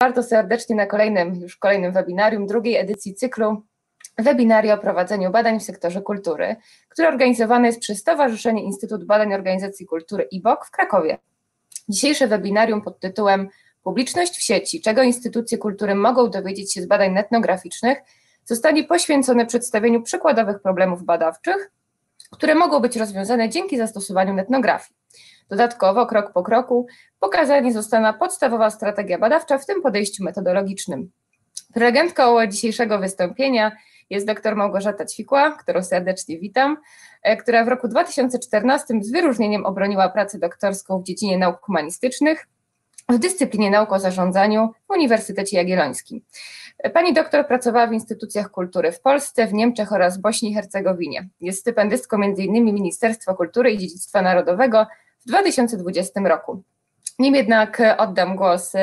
bardzo serdecznie na kolejnym, już kolejnym webinarium, drugiej edycji cyklu webinarii o prowadzeniu badań w sektorze kultury, które organizowane jest przez Stowarzyszenie Instytut Badań Organizacji Kultury IBOK w Krakowie. Dzisiejsze webinarium pod tytułem Publiczność w sieci, czego instytucje kultury mogą dowiedzieć się z badań etnograficznych, zostanie poświęcone przedstawieniu przykładowych problemów badawczych, które mogą być rozwiązane dzięki zastosowaniu etnografii. Dodatkowo, krok po kroku, pokazanie została podstawowa strategia badawcza w tym podejściu metodologicznym. Prelegentka dzisiejszego wystąpienia jest dr Małgorzata Ćwikła, którą serdecznie witam, e, która w roku 2014 z wyróżnieniem obroniła pracę doktorską w dziedzinie nauk humanistycznych w dyscyplinie nauk o zarządzaniu w Uniwersytecie Jagiellońskim. E, pani doktor pracowała w instytucjach kultury w Polsce, w Niemczech oraz Bośni i Hercegowinie. Jest stypendystką m.in. Ministerstwa Kultury i Dziedzictwa Narodowego w 2020 roku. Nim jednak oddam głos y,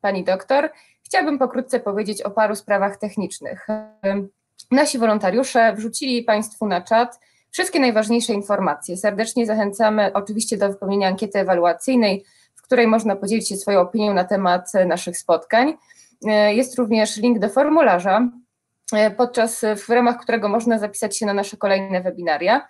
pani doktor, chciałabym pokrótce powiedzieć o paru sprawach technicznych. Nasi wolontariusze wrzucili Państwu na czat wszystkie najważniejsze informacje. Serdecznie zachęcamy oczywiście do wypełnienia ankiety ewaluacyjnej, w której można podzielić się swoją opinią na temat y, naszych spotkań. Y, jest również link do formularza, podczas w ramach którego można zapisać się na nasze kolejne webinaria.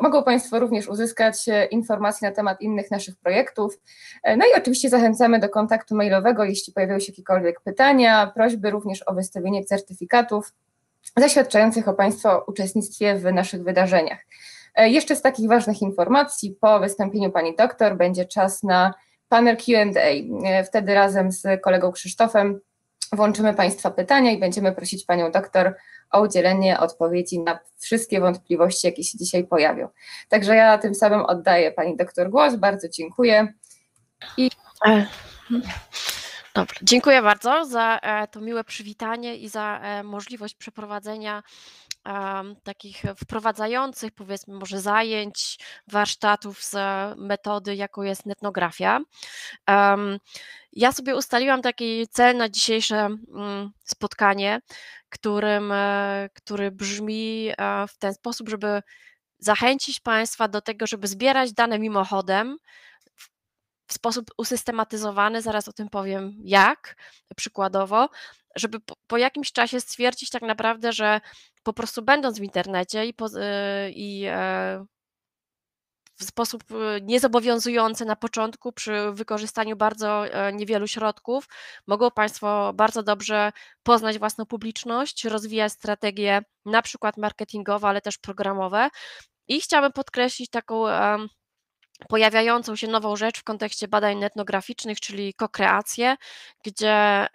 Mogą Państwo również uzyskać e, informacje na temat innych naszych projektów. E, no i oczywiście zachęcamy do kontaktu mailowego, jeśli pojawią się jakiekolwiek pytania, prośby również o wystawienie certyfikatów zaświadczających o Państwa uczestnictwie w naszych wydarzeniach. E, jeszcze z takich ważnych informacji, po wystąpieniu pani doktor będzie czas na panel QA. Wtedy razem z kolegą Krzysztofem włączymy Państwa pytania i będziemy prosić Panią doktor o udzielenie odpowiedzi na wszystkie wątpliwości, jakie się dzisiaj pojawią. Także ja tym samym oddaję Pani doktor głos. Bardzo dziękuję. I... E, dobra, dziękuję bardzo za e, to miłe przywitanie i za e, możliwość przeprowadzenia takich wprowadzających, powiedzmy, może zajęć, warsztatów z metody, jaką jest netnografia. Ja sobie ustaliłam taki cel na dzisiejsze mm, spotkanie, którym, e, który brzmi e, w ten sposób, żeby zachęcić Państwa do tego, żeby zbierać dane mimochodem, w sposób usystematyzowany, zaraz o tym powiem jak, przykładowo, żeby po, jakimś czasie stwierdzić tak naprawdę, że po prostu będąc w internecie i, po, y, i e, w sposób y, niezobowiązujący na początku, przy wykorzystaniu bardzo e, niewielu środków, mogą Państwo bardzo dobrze poznać własną publiczność, rozwijać strategie na przykład marketingowe, ale też programowe. I chciałabym podkreślić taką e, pojawiającą się nową rzecz w kontekście badań etnograficznych, czyli kokreację, gdzie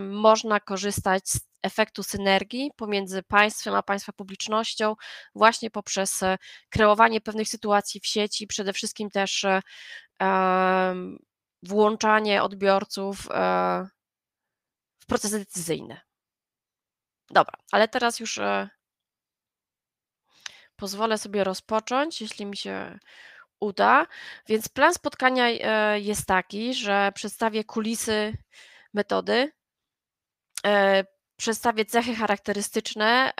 można korzystać z efektu synergii pomiędzy państwem a państwa publicznością, właśnie poprzez e, kreowanie pewnych sytuacji w sieci, przede wszystkim też e, włączanie odbiorców e, w procesy decyzyjne. Dobra, ale teraz już pozwolę sobie rozpocząć, jeśli mi się uda. Więc plan spotkania jest taki, że przedstawię kulisy metody, przedstawię cechy charakterystyczne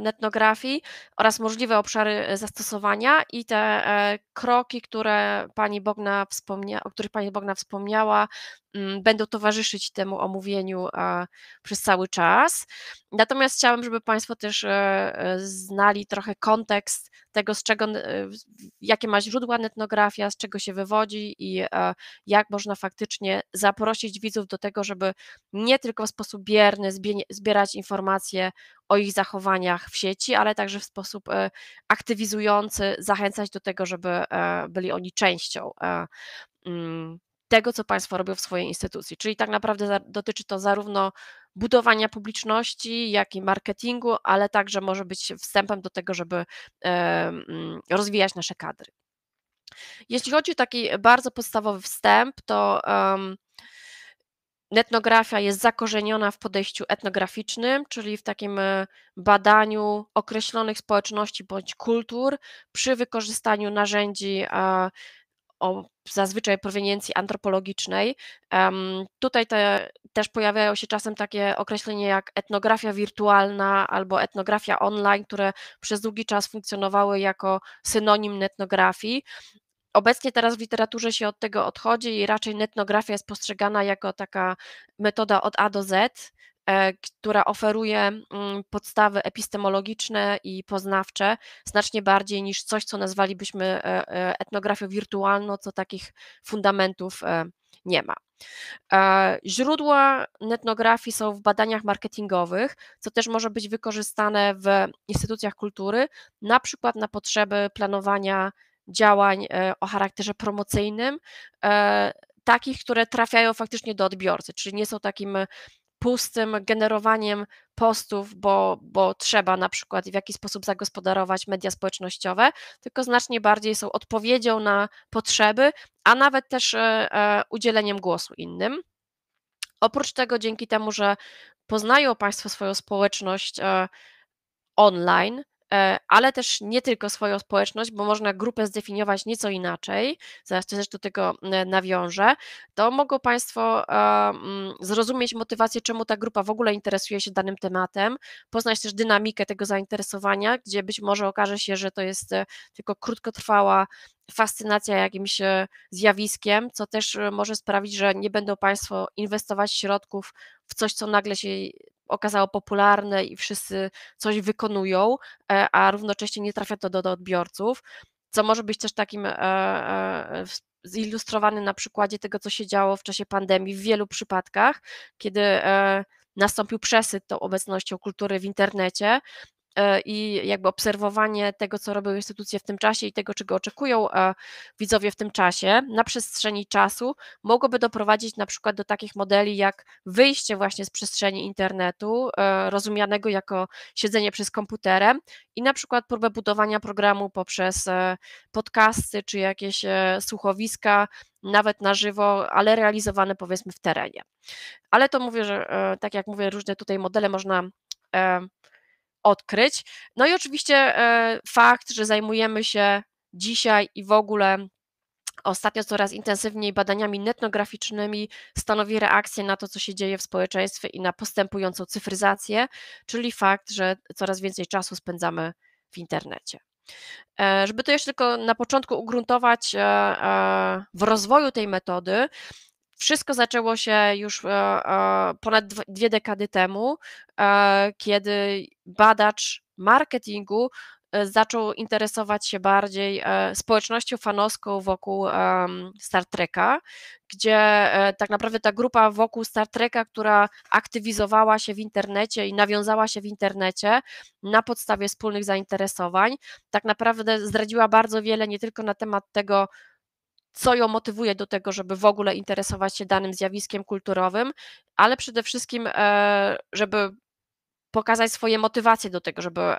netnografii e, oraz możliwe obszary e, zastosowania i te e, kroki, które pani Bogna wspomnia, o których pani Bogna wspomniała, mm, będą towarzyszyć temu omówieniu przez cały czas. Natomiast chciałabym, żeby Państwo też znali trochę kontekst tego, z czego, jakie ma źródła netnografia, z czego się wywodzi i jak można faktycznie zaprosić widzów do tego, żeby nie tylko w sposób bierny, zbierać informacje o ich zachowaniach w sieci, ale także w sposób e, aktywizujący zachęcać do tego, żeby e, byli oni częścią e, mm, tego, co państwo robią w swojej instytucji. Czyli tak naprawdę dotyczy to zarówno budowania publiczności, jak i marketingu, ale także może być wstępem do tego, żeby mm, rozwijać nasze kadry. Jeśli chodzi o taki bardzo podstawowy wstęp, to um, etnografia jest zakorzeniona w podejściu etnograficznym, czyli w takim e, badaniu określonych społeczności bądź kultur przy wykorzystaniu narzędzi o zazwyczaj proweniencji antropologicznej. Tutaj te, też pojawiają się czasem takie określenia jak etnografia wirtualna albo etnografia online, które przez długi czas funkcjonowały jako synonim etnografii. Obecnie teraz w literaturze się od tego odchodzi i raczej netnografia jest postrzegana jako taka metoda od A do Z, e, która oferuje mm, podstawy epistemologiczne i poznawcze znacznie bardziej niż coś, co nazwalibyśmy e, e, etnografią wirtualną, co takich fundamentów nie ma. Źródła etnografii są w badaniach marketingowych, co też może być wykorzystane w instytucjach kultury, na przykład na potrzeby planowania działań e, o charakterze promocyjnym, e, takich, które trafiają faktycznie do odbiorcy, czyli nie są takim pustym generowaniem postów, bo, bo trzeba na przykład w jakiś sposób zagospodarować media społecznościowe, tylko znacznie bardziej są odpowiedzią na potrzeby, a nawet też e, udzieleniem głosu innym. Oprócz tego, dzięki temu, że poznają Państwo swoją społeczność online, E, ale też nie tylko swoją społeczność, bo można grupę zdefiniować nieco inaczej, zaraz też do tego e, nawiążę, to mogą Państwo e, mm, zrozumieć motywację, czemu ta grupa w ogóle interesuje się danym tematem, poznać też dynamikę tego zainteresowania, gdzie być może okaże się, że to jest tylko krótkotrwała fascynacja jakimś zjawiskiem, co też może sprawić, że nie będą Państwo inwestować środków w coś, co nagle się okazało popularne i wszyscy coś wykonują, e, a równocześnie nie trafia to do, do odbiorców, co może być też takim e, e, zilustrowany na przykładzie tego, co się działo w czasie pandemii w wielu przypadkach, kiedy nastąpił przesyt tą obecnością kultury w internecie E, i jakby obserwowanie tego, co robią instytucje w tym czasie i tego, czego oczekują e, widzowie w tym czasie na przestrzeni czasu, mogłoby doprowadzić na przykład do takich modeli jak wyjście właśnie z przestrzeni internetu, e, rozumianego jako siedzenie przez komputerem i na przykład próbę budowania programu poprzez podcasty czy jakieś słuchowiska, nawet na żywo, ale realizowane powiedzmy w terenie. Ale to mówię, że tak jak mówię, różne tutaj modele można odkryć. No i oczywiście e, fakt, że zajmujemy się dzisiaj i w ogóle ostatnio coraz intensywniej badaniami netnograficznymi stanowi reakcję na to, co się dzieje w społeczeństwie i na postępującą cyfryzację, czyli fakt, że coraz więcej czasu spędzamy w internecie. E, żeby to jeszcze tylko na początku ugruntować e, w rozwoju tej metody, wszystko zaczęło się już e, e, ponad dwie dekady temu, e, kiedy badacz marketingu zaczął interesować się bardziej społecznością fanowską wokół Star Treka, gdzie tak naprawdę ta grupa wokół Star Treka, która aktywizowała się w internecie i nawiązała się w internecie na podstawie wspólnych zainteresowań, tak naprawdę zdradziła bardzo wiele nie tylko na temat tego, co ją motywuje do tego, żeby w ogóle interesować się danym zjawiskiem kulturowym, ale przede wszystkim, e, żeby pokazać swoje motywacje do tego, żeby e,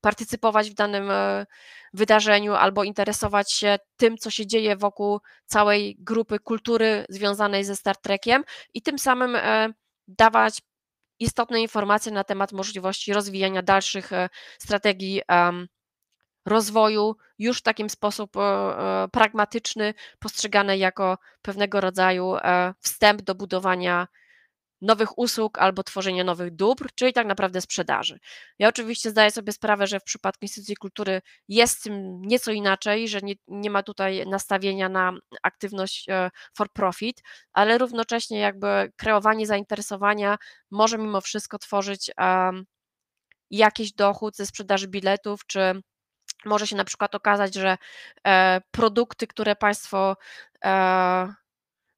partycypować w danym e, wydarzeniu albo interesować się tym, co się dzieje wokół całej grupy kultury związanej ze Star Trekiem i tym samym dawać istotne informacje na temat możliwości rozwijania dalszych strategii rozwoju już w takim sposób e, e, pragmatyczny, postrzegane jako pewnego rodzaju e, wstęp do budowania nowych usług albo tworzenia nowych dóbr, czyli tak naprawdę sprzedaży. Ja oczywiście zdaję sobie sprawę, że w przypadku instytucji kultury jest tym nieco inaczej, że nie, nie ma tutaj nastawienia na aktywność for profit, ale równocześnie jakby kreowanie zainteresowania może mimo wszystko tworzyć um, jakiś dochód ze sprzedaży biletów czy może się na przykład okazać, że e, produkty, które Państwo e,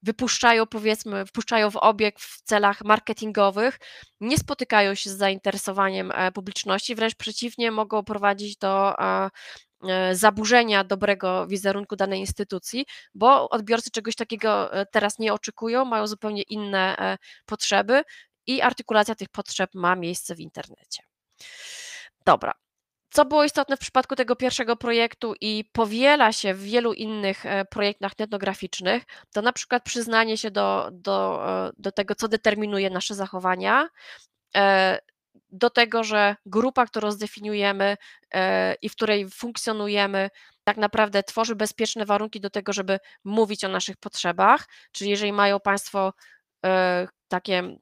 wypuszczają, powiedzmy, wpuszczają w obieg w celach marketingowych, nie spotykają się z zainteresowaniem e, publiczności, wręcz przeciwnie, mogą prowadzić do zaburzenia dobrego wizerunku danej instytucji, bo odbiorcy czegoś takiego teraz nie oczekują, mają zupełnie inne potrzeby i artykulacja tych potrzeb ma miejsce w internecie. Dobra, co było istotne w przypadku tego pierwszego projektu i powiela się w wielu innych e, projektach etnograficznych, to na przykład przyznanie się do, do, e, do tego, co determinuje nasze zachowania, e, do tego, że grupa, którą zdefiniujemy i w której funkcjonujemy, tak naprawdę tworzy bezpieczne warunki do tego, żeby mówić o naszych potrzebach. Czyli jeżeli mają Państwo takie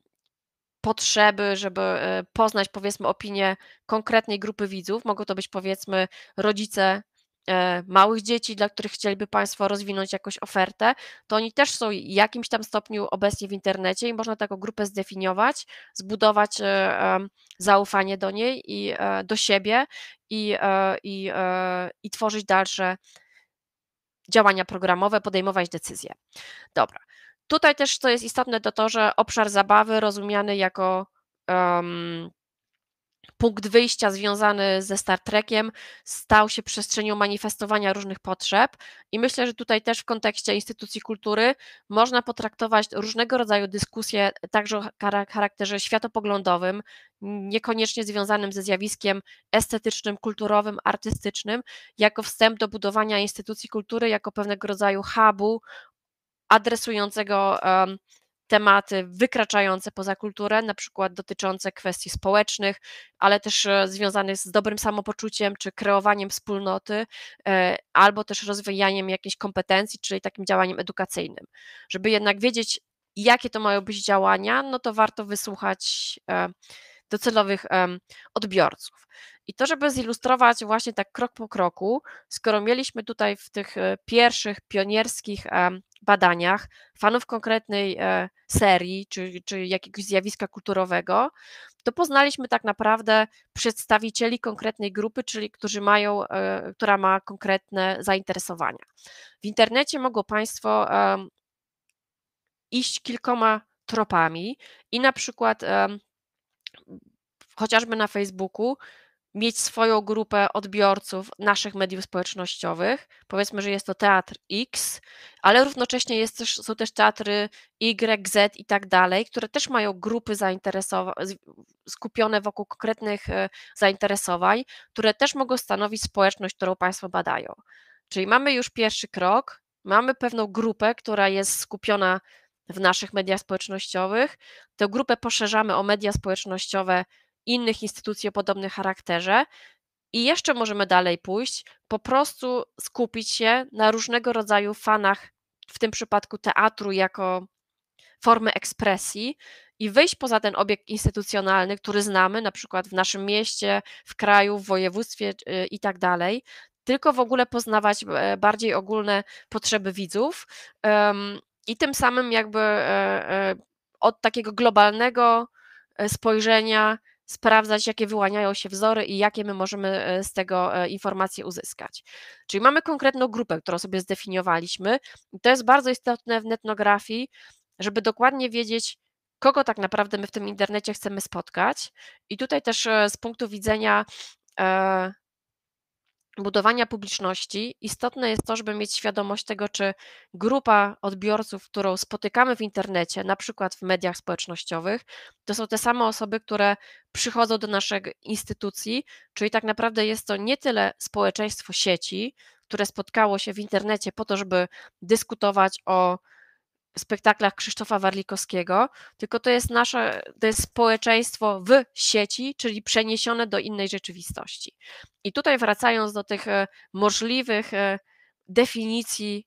potrzeby, żeby e, poznać powiedzmy opinię konkretnej grupy widzów. Mogą to być powiedzmy rodzice e, małych dzieci, dla których chcieliby Państwo rozwinąć jakąś ofertę, to oni też są w jakimś tam stopniu obecni w internecie i można taką grupę zdefiniować, zbudować e, zaufanie do niej i do siebie i, i, i tworzyć dalsze działania programowe, podejmować decyzje. Dobra, Tutaj też, co jest istotne, to to, że obszar zabawy rozumiany jako um, punkt wyjścia związany ze Star Trekiem stał się przestrzenią manifestowania różnych potrzeb i myślę, że tutaj też w kontekście instytucji kultury można potraktować różnego rodzaju dyskusje także o charakterze światopoglądowym, niekoniecznie związanym ze zjawiskiem estetycznym, kulturowym, artystycznym, jako wstęp do budowania instytucji kultury jako pewnego rodzaju hubu adresującego tematy wykraczające poza kulturę, na przykład dotyczące kwestii społecznych, ale też e, związanych z dobrym samopoczuciem czy kreowaniem wspólnoty, e, albo też rozwijaniem jakiejś kompetencji, czyli takim działaniem edukacyjnym. Żeby jednak wiedzieć, jakie to mają być działania, no to warto wysłuchać e, docelowych odbiorców. I to, żeby zilustrować właśnie tak krok po kroku, skoro mieliśmy tutaj w tych pierwszych pionierskich badaniach, fanów konkretnej e, serii czy, czy jakiegoś zjawiska kulturowego, to poznaliśmy tak naprawdę przedstawicieli konkretnej grupy, czyli którzy mają, e, która ma konkretne zainteresowania. W internecie mogą Państwo iść kilkoma tropami i na przykład chociażby na Facebooku mieć swoją grupę odbiorców naszych mediów społecznościowych. Powiedzmy, że jest to teatr X, ale równocześnie jest też, są też teatry Y, Z i tak dalej, które też mają grupy skupione wokół konkretnych e, zainteresowań, które też mogą stanowić społeczność, którą Państwo badają. Czyli mamy już pierwszy krok, mamy pewną grupę, która jest skupiona w naszych mediach społecznościowych. Tę grupę poszerzamy o media społecznościowe innych instytucji o podobnym charakterze. I jeszcze możemy dalej pójść, po prostu skupić się na różnego rodzaju fanach, w tym przypadku teatru, jako formy ekspresji i wyjść poza ten obiekt instytucjonalny, który znamy, na przykład w naszym mieście, w kraju, w województwie y, i tak dalej, tylko w ogóle poznawać e, bardziej ogólne potrzeby widzów i tym samym jakby e, e, od takiego globalnego spojrzenia sprawdzać, jakie wyłaniają się wzory i jakie my możemy e, z tego e, informacje uzyskać. Czyli mamy konkretną grupę, którą sobie zdefiniowaliśmy. I to jest bardzo istotne w netnografii, żeby dokładnie wiedzieć, kogo tak naprawdę my w tym internecie chcemy spotkać. I tutaj też e, z punktu widzenia budowania publiczności istotne jest to, żeby mieć świadomość tego, czy grupa odbiorców, którą spotykamy w internecie, na przykład w mediach społecznościowych, to są te same osoby, które przychodzą do naszych instytucji, czyli tak naprawdę jest to nie tyle społeczeństwo sieci, które spotkało się w internecie po to, żeby dyskutować o spektaklach Krzysztofa Warlikowskiego, tylko to jest nasze, to jest społeczeństwo w sieci, czyli przeniesione do innej rzeczywistości. I tutaj wracając do tych e, możliwych e, definicji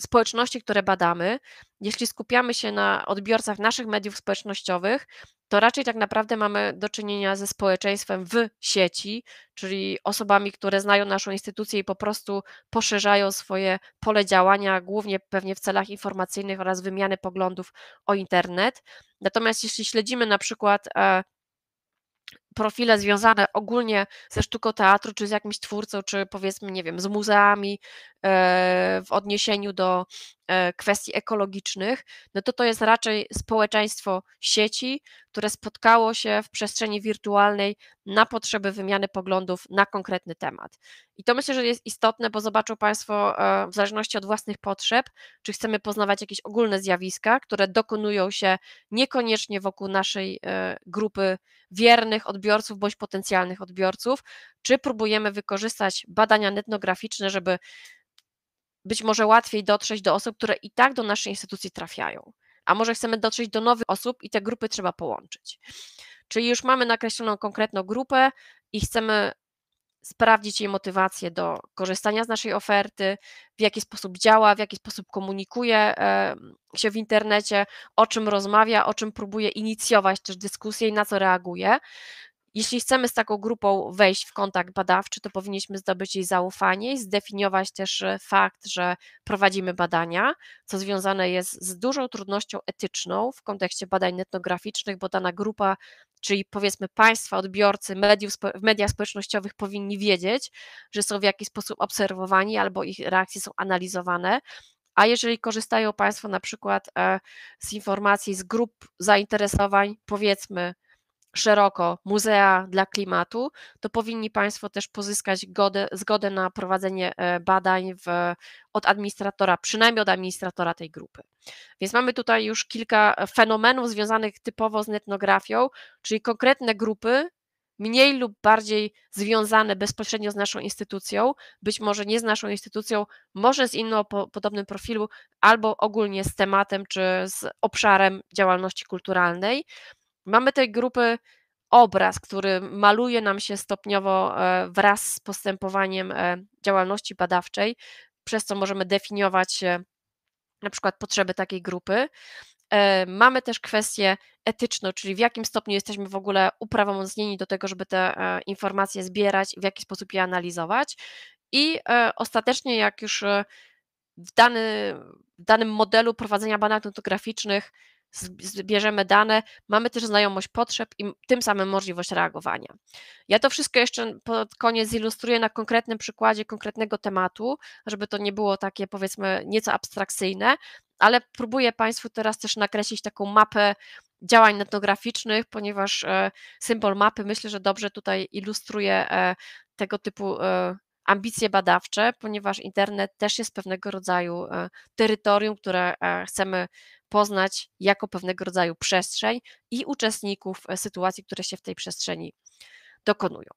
społeczności, które badamy, jeśli skupiamy się na odbiorcach naszych mediów społecznościowych, to raczej tak naprawdę mamy do czynienia ze społeczeństwem w sieci, czyli osobami, które znają naszą instytucję i po prostu poszerzają swoje pole działania, głównie pewnie w celach informacyjnych oraz wymiany poglądów o internet. Natomiast jeśli śledzimy na przykład e, profile związane ogólnie ze sztuką teatru, czy z jakimś twórcą, czy powiedzmy, nie wiem, z muzeami, E, w odniesieniu do e, kwestii ekologicznych, no to to jest raczej społeczeństwo sieci, które spotkało się w przestrzeni wirtualnej na potrzeby wymiany poglądów na konkretny temat. I to myślę, że jest istotne, bo zobaczą Państwo e, w zależności od własnych potrzeb, czy chcemy poznawać jakieś ogólne zjawiska, które dokonują się niekoniecznie wokół naszej grupy wiernych odbiorców bądź potencjalnych odbiorców, czy próbujemy wykorzystać badania etnograficzne, żeby być może łatwiej dotrzeć do osób, które i tak do naszej instytucji trafiają. A może chcemy dotrzeć do nowych osób i te grupy trzeba połączyć. Czyli już mamy nakreśloną konkretną grupę i chcemy sprawdzić jej motywację do korzystania z naszej oferty, w jaki sposób działa, w jaki sposób komunikuje się w internecie, o czym rozmawia, o czym próbuje inicjować też dyskusję i na co reaguje. Jeśli chcemy z taką grupą wejść w kontakt badawczy, to powinniśmy zdobyć jej zaufanie i zdefiniować też e, fakt, że prowadzimy badania, co związane jest z dużą trudnością etyczną w kontekście badań etnograficznych, bo dana grupa, czyli powiedzmy państwa, odbiorcy mediów, w mediach społecznościowych powinni wiedzieć, że są w jakiś sposób obserwowani albo ich reakcje są analizowane. A jeżeli korzystają Państwo na przykład e, z informacji z grup zainteresowań, powiedzmy szeroko muzea dla klimatu, to powinni Państwo też pozyskać godę, zgodę na prowadzenie e, badań w, od administratora, przynajmniej od administratora tej grupy. Więc mamy tutaj już kilka e, fenomenów związanych typowo z etnografią, czyli konkretne grupy, mniej lub bardziej związane bezpośrednio z naszą instytucją, być może nie z naszą instytucją, może z inną po, podobnym profilu, albo ogólnie z tematem czy z obszarem działalności kulturalnej mamy tej grupy obraz, który maluje nam się stopniowo e, wraz z postępowaniem e, działalności badawczej, przez co możemy definiować e, na przykład potrzeby takiej grupy. Mamy też kwestię etyczną, czyli w jakim stopniu jesteśmy w ogóle uprawomocnieni do tego, żeby te informacje zbierać, w jaki sposób je analizować. I ostatecznie, jak już w, dany, w danym modelu prowadzenia badań fotograficznych zbierzemy dane, mamy też znajomość potrzeb i tym samym możliwość reagowania. Ja to wszystko jeszcze pod koniec zilustruję na konkretnym przykładzie konkretnego tematu, żeby to nie było takie powiedzmy nieco abstrakcyjne, ale próbuję Państwu teraz też nakreślić taką mapę działań etnograficznych, ponieważ e, symbol mapy myślę, że dobrze tutaj ilustruje e, tego typu e, ambicje badawcze, ponieważ internet też jest pewnego rodzaju e, terytorium, które e, chcemy poznać jako pewnego rodzaju przestrzeń i uczestników e, sytuacji, które się w tej przestrzeni dokonują.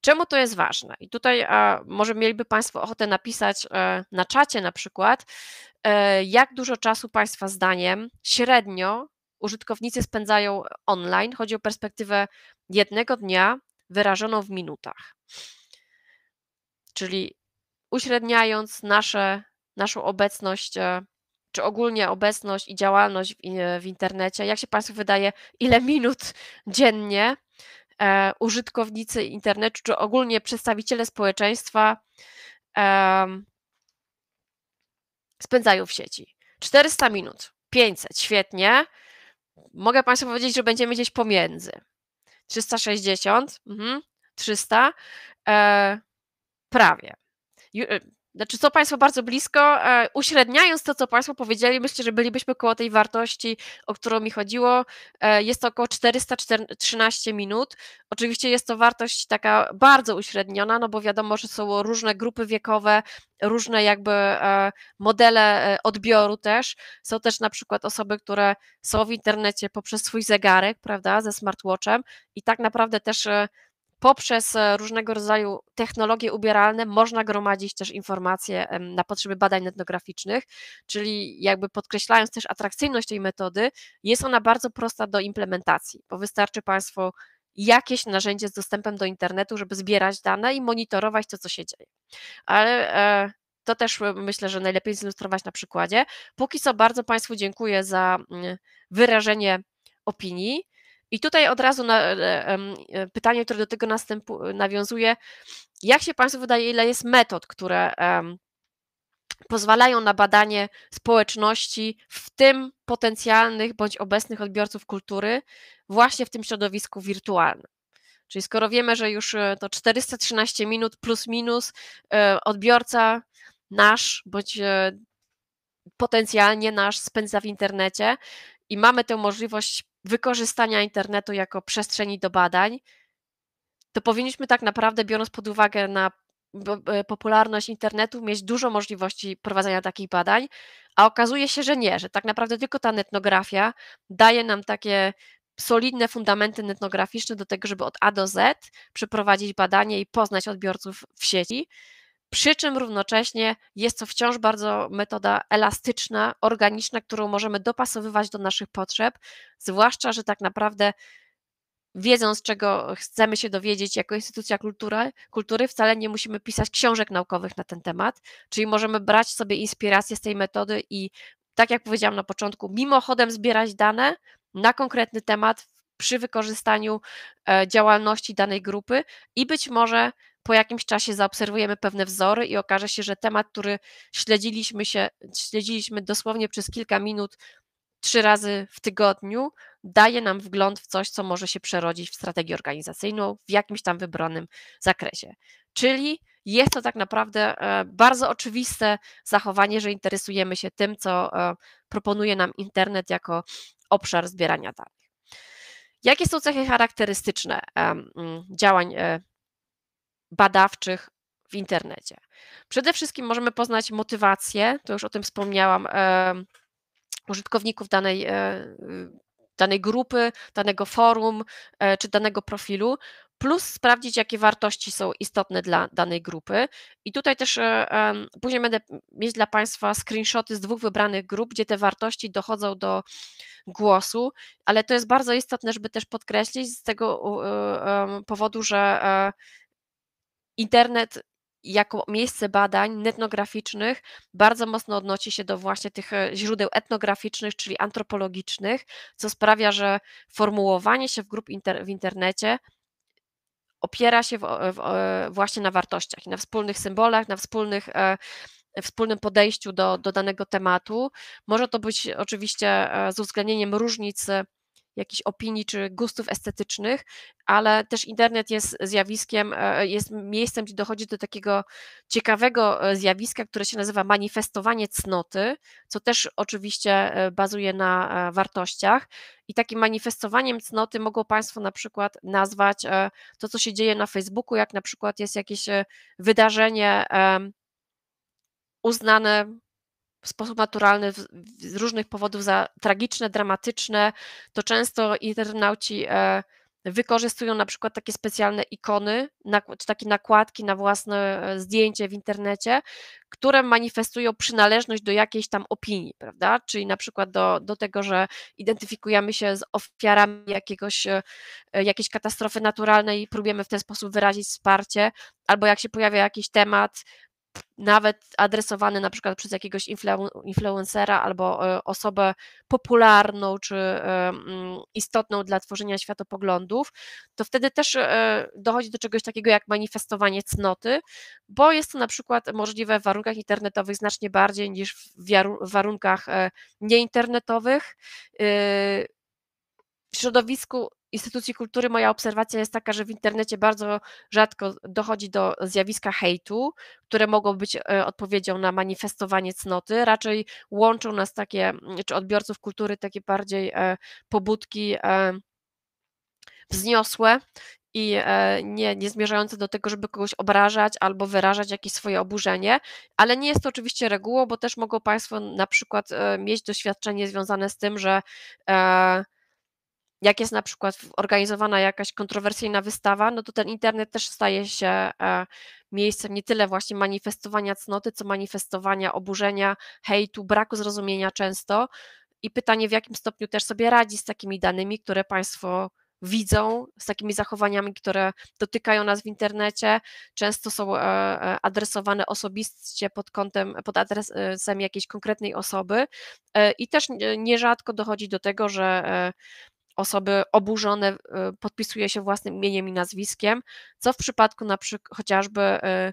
Czemu to jest ważne? I tutaj może mieliby Państwo ochotę napisać na czacie na przykład, jak dużo czasu Państwa zdaniem średnio użytkownicy spędzają online. Chodzi o perspektywę jednego dnia wyrażoną w minutach czyli uśredniając nasze, naszą obecność, e, czy ogólnie obecność i działalność w, e, w internecie. Jak się Państwu wydaje, ile minut dziennie e, użytkownicy internetu, czy ogólnie przedstawiciele społeczeństwa e, spędzają w sieci? 400 minut, 500, świetnie. Mogę Państwu powiedzieć, że będziemy gdzieś pomiędzy. 360, 300. Mhm, e, Prawie. Y, znaczy, co Państwo bardzo blisko, e, uśredniając to, co Państwo powiedzieli, myślę, że bylibyśmy koło tej wartości, o którą mi chodziło. E, jest to około 413 minut. Oczywiście jest to wartość taka bardzo uśredniona, no bo wiadomo, że są różne grupy wiekowe, różne jakby e, modele odbioru też. Są też na przykład osoby, które są w internecie poprzez swój zegarek, prawda, ze smartwatchem i tak naprawdę też poprzez e, różnego rodzaju technologie ubieralne można gromadzić też informacje na potrzeby badań etnograficznych, czyli jakby podkreślając też atrakcyjność tej metody, jest ona bardzo prosta do implementacji, bo wystarczy Państwu jakieś narzędzie z dostępem do internetu, żeby zbierać dane i monitorować to, co się dzieje. Ale e, to też e, myślę, że najlepiej zilustrować na przykładzie. Póki co bardzo Państwu dziękuję za mm, wyrażenie opinii. I tutaj od razu na, e, e, pytanie, które do tego następu, e, nawiązuje. Jak się Państwu wydaje, ile jest metod, które pozwalają na badanie społeczności, w tym potencjalnych bądź obecnych odbiorców kultury, właśnie w tym środowisku wirtualnym? Czyli skoro wiemy, że już to 413 minut plus minus odbiorca nasz bądź potencjalnie nasz spędza w internecie i mamy tę możliwość wykorzystania internetu jako przestrzeni do badań, to powinniśmy tak naprawdę, biorąc pod uwagę na e, popularność internetu, mieć dużo możliwości prowadzenia takich badań, a okazuje się, że nie, że tak naprawdę tylko ta netnografia daje nam takie solidne fundamenty netnograficzne do tego, żeby od A do Z przeprowadzić badanie i poznać odbiorców w sieci. Przy czym równocześnie jest to wciąż bardzo metoda elastyczna, organiczna, którą możemy dopasowywać do naszych potrzeb, zwłaszcza, że tak naprawdę wiedząc, czego chcemy się dowiedzieć jako instytucja kultury, kultury, wcale nie musimy pisać książek naukowych na ten temat, czyli możemy brać sobie inspirację z tej metody i, tak jak powiedziałam na początku, mimochodem zbierać dane na konkretny temat przy wykorzystaniu e, działalności danej grupy i być może po jakimś czasie zaobserwujemy pewne wzory i okaże się, że temat, który śledziliśmy, się, śledziliśmy dosłownie przez kilka minut, trzy razy w tygodniu, daje nam wgląd w coś, co może się przerodzić w strategię organizacyjną w jakimś tam wybranym zakresie. Czyli jest to tak naprawdę e, bardzo oczywiste zachowanie, że interesujemy się tym, co e, proponuje nam internet jako obszar zbierania danych. Jakie są cechy charakterystyczne działań e, badawczych w internecie. Przede wszystkim możemy poznać motywację, to już o tym wspomniałam, użytkowników danej, e, danej grupy, danego forum e, czy danego profilu, plus sprawdzić, jakie wartości są istotne dla danej grupy. I tutaj też e, później będę mieć dla Państwa screenshoty z dwóch wybranych grup, gdzie te wartości dochodzą do głosu, ale to jest bardzo istotne, żeby też podkreślić z tego powodu, że internet jako miejsce badań netnograficznych bardzo mocno odnosi się do właśnie tych e, źródeł etnograficznych, czyli antropologicznych, co sprawia, że formułowanie się w grup inter, w internecie opiera się w, w, e, właśnie na wartościach, na wspólnych symbolach, na wspólnych e, wspólnym podejściu do, do danego tematu. Może to być oczywiście z uwzględnieniem różnic jakichś opinii czy gustów estetycznych, ale też internet jest zjawiskiem, e, jest miejscem, gdzie dochodzi do takiego ciekawego e, zjawiska, które się nazywa manifestowanie cnoty, co też oczywiście e, bazuje na wartościach. I takim manifestowaniem cnoty mogą Państwo na przykład nazwać to, co się dzieje na Facebooku, jak na przykład jest jakieś wydarzenie uznane w sposób naturalny z różnych powodów za tragiczne, dramatyczne, to często internauci e, wykorzystują na przykład takie specjalne ikony, czy takie nakładki na własne e, zdjęcie w internecie, które manifestują przynależność do jakiejś tam opinii, prawda? Czyli na przykład do, do tego, że identyfikujemy się z ofiarami jakiegoś, e, jakiejś katastrofy naturalnej i próbujemy w ten sposób wyrazić wsparcie, albo jak się pojawia jakiś temat, nawet adresowany na przykład przez jakiegoś influencera albo e, osobę popularną czy e, mm, istotną dla tworzenia światopoglądów, to wtedy też e, dochodzi do czegoś takiego jak manifestowanie cnoty, bo jest to na przykład możliwe w warunkach internetowych znacznie bardziej niż w warunkach nieinternetowych. W środowisku instytucji kultury moja obserwacja jest taka, że w internecie bardzo rzadko dochodzi do zjawiska hejtu, które mogą być e, odpowiedzią na manifestowanie cnoty. Raczej łączą nas takie, czy odbiorców kultury, takie bardziej e, pobudki e, wzniosłe i nie, nie zmierzające do tego, żeby kogoś obrażać albo wyrażać jakieś swoje oburzenie, ale nie jest to oczywiście regułą, bo też mogą Państwo na przykład mieć doświadczenie związane z tym, że jak jest na przykład organizowana jakaś kontrowersyjna wystawa, no to ten internet też staje się e, miejscem nie tyle właśnie manifestowania cnoty, co manifestowania oburzenia, hejtu, braku zrozumienia często. I pytanie, w jakim stopniu też sobie radzi z takimi danymi, które Państwo widzą, z takimi zachowaniami, które dotykają nas w internecie, często są e, e, adresowane osobiście pod kątem, pod adresem jakiejś konkretnej osoby i też nierzadko dochodzi do tego, że osoby oburzone y, podpisuje się własnym imieniem i nazwiskiem, co w przypadku na przykład chociażby y,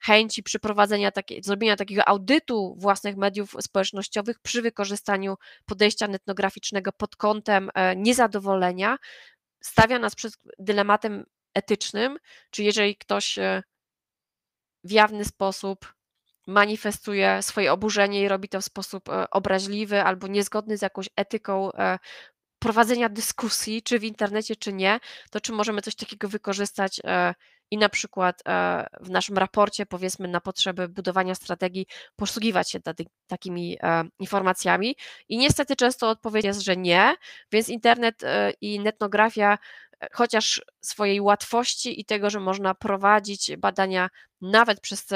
chęci przeprowadzenia takiej, zrobienia takiego audytu własnych mediów społecznościowych przy wykorzystaniu podejścia etnograficznego pod kątem e, niezadowolenia stawia nas przed dylematem etycznym, czy jeżeli ktoś e, w jawny sposób manifestuje swoje oburzenie i robi to w sposób e, obraźliwy albo niezgodny z jakąś etyką prowadzenia dyskusji, czy w internecie, czy nie, to czy możemy coś takiego wykorzystać e, i na przykład e, w naszym raporcie, powiedzmy, na potrzeby budowania strategii, posługiwać się takimi e, informacjami. I niestety często odpowiedź jest, że nie, więc internet i netnografia, chociaż swojej łatwości i tego, że można prowadzić badania nawet przez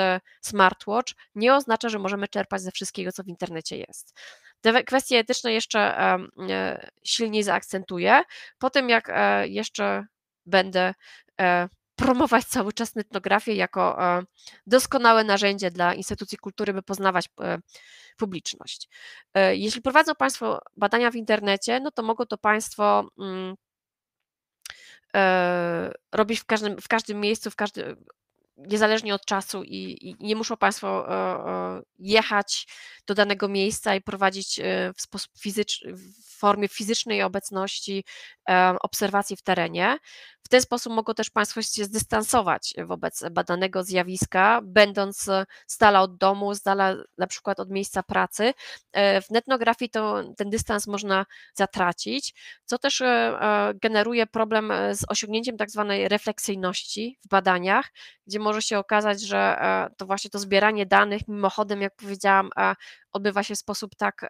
smartwatch, nie oznacza, że możemy czerpać ze wszystkiego, co w internecie jest. Te kwestie etyczne jeszcze silniej zaakcentuję. Po tym, jak e, jeszcze będę e, promować cały czas etnografię jako e, doskonałe narzędzie dla instytucji kultury, by poznawać publiczność. Jeśli prowadzą Państwo badania w internecie, no to mogą to Państwo mm, robić w każdym, w każdym miejscu, w każdym, niezależnie od czasu i, i nie muszą Państwo e, e, jechać do danego miejsca i prowadzić e, w sposób w formie fizycznej obecności obserwacji w terenie ten sposób mogą też Państwo się zdystansować e, wobec badanego zjawiska, będąc e, z dala od domu, z dala na przykład od miejsca pracy. E, w netnografii to, ten dystans można zatracić, co też generuje problem z osiągnięciem tak zwanej refleksyjności w badaniach, gdzie może się okazać, że to właśnie to zbieranie danych mimochodem, jak powiedziałam, odbywa się w sposób tak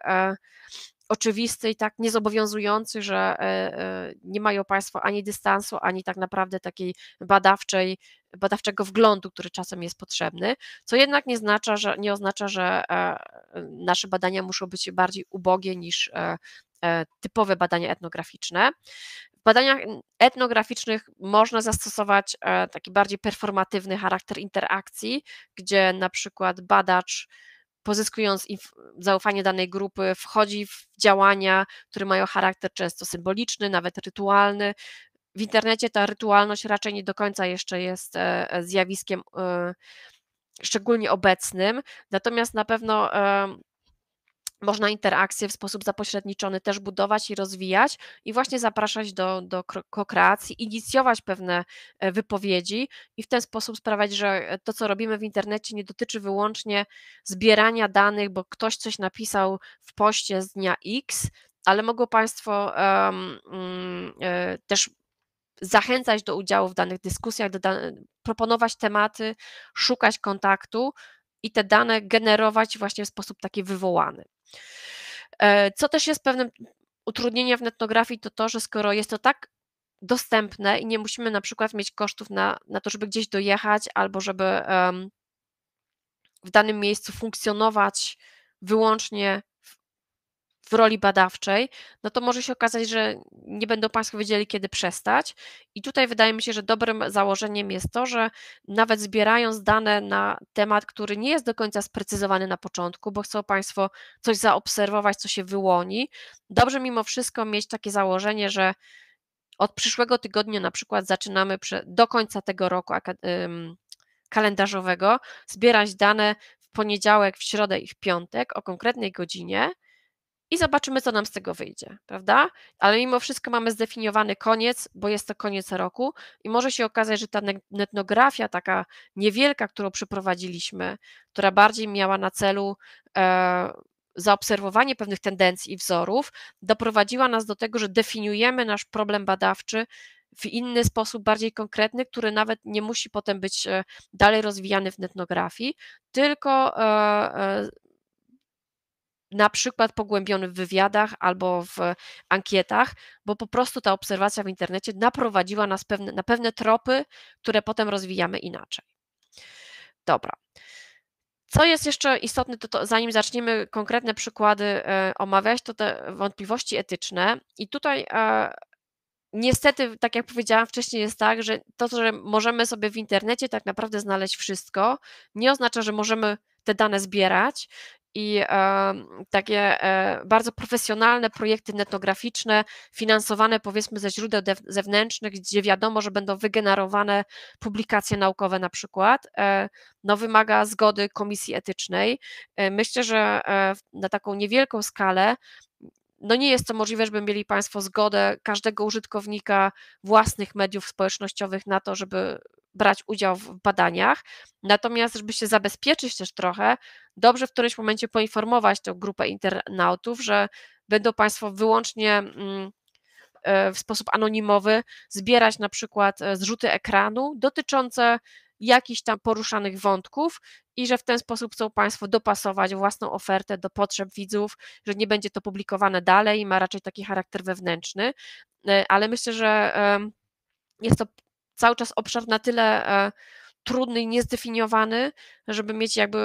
oczywisty i tak niezobowiązujący, że e, e, nie mają Państwo ani dystansu, ani tak naprawdę takiej badawczej, badawczego wglądu, który czasem jest potrzebny, co jednak nie, znacza, że, nie oznacza, że e, nasze badania muszą być bardziej ubogie niż typowe badania etnograficzne. W badaniach etnograficznych można zastosować taki bardziej performatywny charakter interakcji, gdzie na przykład badacz pozyskując zaufanie danej grupy, wchodzi w działania, które mają charakter często symboliczny, nawet rytualny. W internecie ta rytualność raczej nie do końca jeszcze jest e, e, zjawiskiem e, szczególnie obecnym, natomiast na pewno można interakcje w sposób zapośredniczony też budować i rozwijać i właśnie zapraszać do, do kokreacji, inicjować pewne e, wypowiedzi i w ten sposób sprawiać, że e, to, co robimy w internecie, nie dotyczy wyłącznie zbierania danych, bo ktoś coś napisał w poście z dnia X, ale mogą Państwo um, też zachęcać do udziału w danych dyskusjach, do proponować tematy, szukać kontaktu, i te dane generować właśnie w sposób taki wywołany. E, co też jest pewnym utrudnieniem w netnografii, to to, że skoro jest to tak dostępne i nie musimy na przykład mieć kosztów na, na to, żeby gdzieś dojechać albo żeby w danym miejscu funkcjonować wyłącznie w w roli badawczej, no to może się okazać, że nie będą Państwo wiedzieli, kiedy przestać. I tutaj wydaje mi się, że dobrym założeniem jest to, że nawet zbierając dane na temat, który nie jest do końca sprecyzowany na początku, bo chcą Państwo coś zaobserwować, co się wyłoni, dobrze mimo wszystko mieć takie założenie, że od przyszłego tygodnia na przykład zaczynamy do końca tego roku kalendarzowego zbierać dane w poniedziałek, w środę i w piątek o konkretnej godzinie i zobaczymy, co nam z tego wyjdzie, prawda? Ale mimo wszystko mamy zdefiniowany koniec, bo jest to koniec roku i może się okazać, że ta etnografia taka niewielka, którą przeprowadziliśmy, która bardziej miała na celu e, zaobserwowanie pewnych tendencji i wzorów, doprowadziła nas do tego, że definiujemy nasz problem badawczy w inny sposób, bardziej konkretny, który nawet nie musi potem być e, dalej rozwijany w etnografii, tylko e, e, na przykład pogłębiony w wywiadach albo w ankietach, bo po prostu ta obserwacja w internecie naprowadziła nas pewne, na pewne tropy, które potem rozwijamy inaczej. Dobra. Co jest jeszcze istotne, to, to zanim zaczniemy konkretne przykłady e, omawiać, to te wątpliwości etyczne. I tutaj e, niestety, tak jak powiedziałam wcześniej, jest tak, że to, że możemy sobie w internecie tak naprawdę znaleźć wszystko, nie oznacza, że możemy te dane zbierać i e, takie e, bardzo profesjonalne projekty netograficzne finansowane powiedzmy ze źródeł zewnętrznych, gdzie wiadomo, że będą wygenerowane publikacje naukowe na przykład, e, no wymaga zgody komisji etycznej. E, myślę, że e, na taką niewielką skalę no nie jest to możliwe, żeby mieli Państwo zgodę każdego użytkownika własnych mediów społecznościowych na to, żeby brać udział w badaniach. Natomiast, żeby się zabezpieczyć też trochę, dobrze w którymś momencie poinformować tę grupę internautów, że będą Państwo wyłącznie mm, e, w sposób anonimowy zbierać na przykład e, zrzuty ekranu dotyczące jakichś tam poruszanych wątków i że w ten sposób chcą Państwo dopasować własną ofertę do potrzeb widzów, że nie będzie to publikowane dalej, ma raczej taki charakter wewnętrzny, e, ale myślę, że jest to cały czas obszar na tyle e, trudny i niezdefiniowany, żeby mieć jakby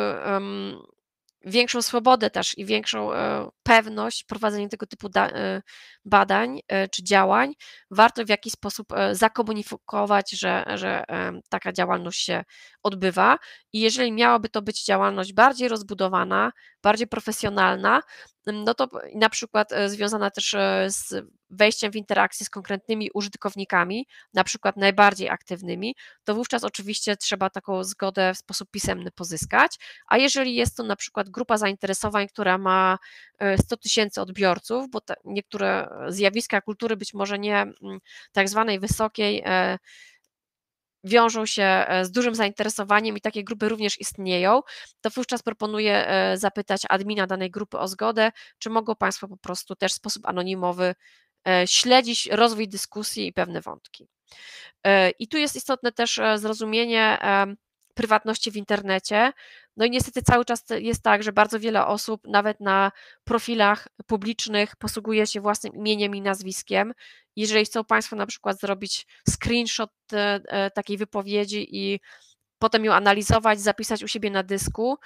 większą swobodę też i większą e, pewność prowadzenia tego typu e, badań e, czy działań, warto w jakiś sposób zakomunikować, że, że taka działalność się odbywa. I jeżeli miałaby to być działalność bardziej rozbudowana, bardziej profesjonalna, mm, no to na przykład e, związana też e, z wejściem w interakcję z konkretnymi użytkownikami, na przykład najbardziej aktywnymi, to wówczas oczywiście trzeba taką zgodę w sposób pisemny pozyskać, a jeżeli jest to na przykład grupa zainteresowań, która ma 100 e, tysięcy odbiorców, bo niektóre zjawiska kultury być może nie mm, tak zwanej wysokiej, wiążą się e, z dużym zainteresowaniem i takie grupy również istnieją, to wówczas proponuję e, zapytać admina danej grupy o zgodę, czy mogą Państwo po prostu też w sposób anonimowy e, śledzić rozwój dyskusji i pewne wątki. I tu jest istotne też zrozumienie prywatności w internecie. No i niestety cały czas jest tak, że bardzo wiele osób, nawet na profilach publicznych, posługuje się własnym imieniem i nazwiskiem jeżeli chcą Państwo na przykład zrobić screenshot e, e, takiej wypowiedzi i potem ją analizować, zapisać u siebie na dysku,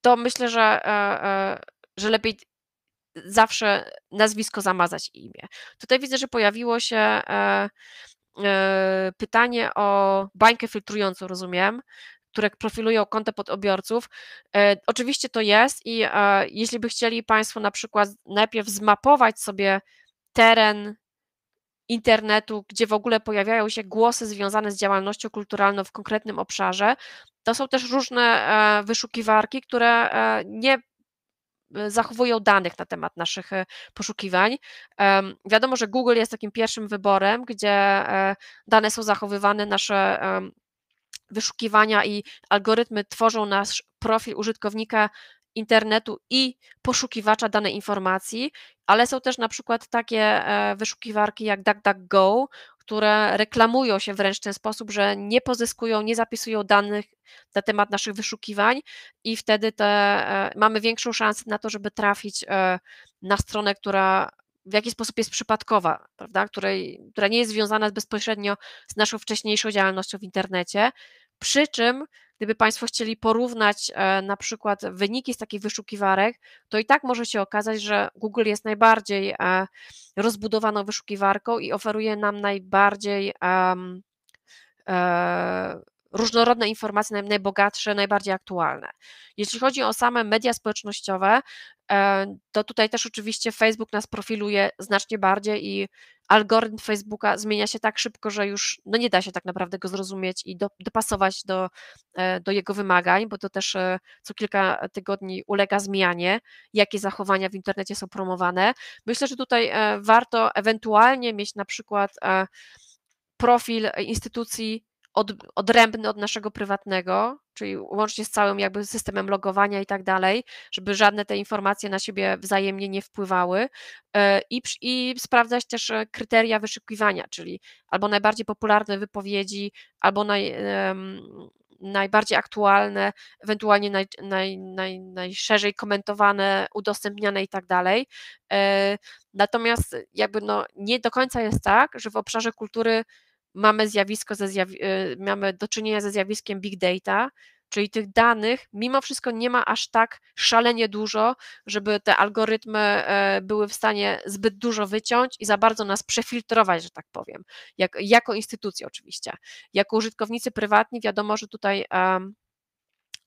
to myślę, że, e, że lepiej zawsze nazwisko zamazać i imię. Tutaj widzę, że pojawiło się pytanie o bańkę filtrującą, rozumiem, które profilują konta podobiorców. Oczywiście to jest i jeśli by chcieli Państwo na przykład najpierw zmapować sobie teren internetu, gdzie w ogóle pojawiają się głosy związane z działalnością kulturalną w konkretnym obszarze. To są też różne e, wyszukiwarki, które e, nie e, zachowują danych na temat naszych poszukiwań. Wiadomo, że Google jest takim pierwszym wyborem, gdzie dane są zachowywane, nasze wyszukiwania i algorytmy tworzą nasz profil użytkownika internetu i poszukiwacza danej informacji, ale są też na przykład takie e, wyszukiwarki jak DuckDuckGo, które reklamują się wręcz w ten sposób, że nie pozyskują, nie zapisują danych na temat naszych wyszukiwań i wtedy te, e, mamy większą szansę na to, żeby trafić e, na stronę, która w jakiś sposób jest przypadkowa, prawda? Której, która nie jest związana bezpośrednio z naszą wcześniejszą działalnością w internecie. Przy czym, gdyby Państwo chcieli porównać e, na przykład wyniki z takich wyszukiwarek, to i tak może się okazać, że Google jest najbardziej e, rozbudowaną wyszukiwarką i oferuje nam najbardziej e, różnorodne informacje, najbogatsze, najbardziej aktualne. Jeśli chodzi o same media społecznościowe, E, to tutaj też oczywiście Facebook nas profiluje znacznie bardziej i algorytm Facebooka zmienia się tak szybko, że już no nie da się tak naprawdę go zrozumieć i do, dopasować do, e, do jego wymagań, bo to też e, co kilka tygodni ulega zmianie, jakie zachowania w internecie są promowane. Myślę, że tutaj warto ewentualnie mieć na przykład profil instytucji od, odrębny od naszego prywatnego, czyli łącznie z całym jakby systemem logowania i tak dalej, żeby żadne te informacje na siebie wzajemnie nie wpływały e, i, i sprawdzać też e, kryteria wyszukiwania, czyli albo najbardziej popularne wypowiedzi, albo naj, um, najbardziej aktualne, ewentualnie naj, naj, naj, najszerzej komentowane, udostępniane i tak dalej. E, natomiast jakby no, nie do końca jest tak, że w obszarze kultury mamy zjawisko, ze zjawi y, mamy do czynienia ze zjawiskiem big data, czyli tych danych mimo wszystko nie ma aż tak szalenie dużo, żeby te algorytmy e, były w stanie zbyt dużo wyciąć i za bardzo nas przefiltrować, że tak powiem, jak, jako instytucje oczywiście. Jako użytkownicy prywatni wiadomo, że tutaj um,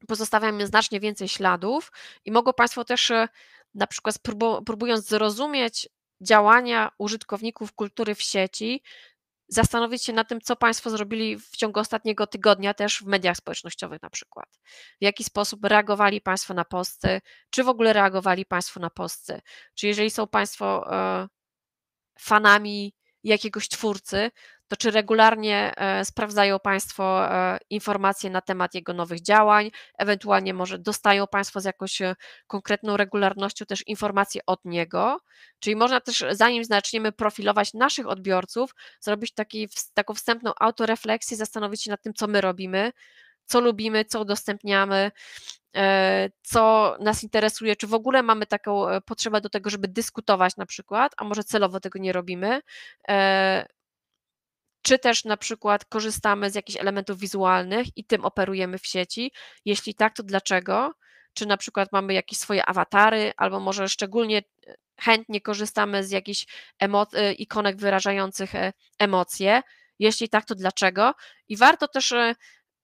pozostawiamy znacznie więcej śladów i mogą Państwo też e, na przykład próbując zrozumieć działania użytkowników kultury w sieci, zastanowić się nad tym, co Państwo zrobili w ciągu ostatniego tygodnia też w mediach społecznościowych na przykład. W jaki sposób reagowali Państwo na posty, czy w ogóle reagowali Państwo na posty. Czy jeżeli są Państwo e, fanami jakiegoś twórcy, to czy regularnie e, sprawdzają Państwo e, informacje na temat jego nowych działań, ewentualnie może dostają Państwo z jakąś e, konkretną regularnością też informacje od niego, czyli można też, zanim zaczniemy profilować naszych odbiorców, zrobić taki, taką wstępną autorefleksję, zastanowić się nad tym, co my robimy, co lubimy, co udostępniamy, co nas interesuje, czy w ogóle mamy taką potrzebę do tego, żeby dyskutować na przykład, a może celowo tego nie robimy, czy też na przykład korzystamy z jakichś elementów wizualnych i tym operujemy w sieci? Jeśli tak, to dlaczego? Czy na przykład mamy jakieś swoje awatary, albo może szczególnie e, chętnie korzystamy z jakichś emo- e, ikonek wyrażających e, emocje? Jeśli tak, to dlaczego? I warto też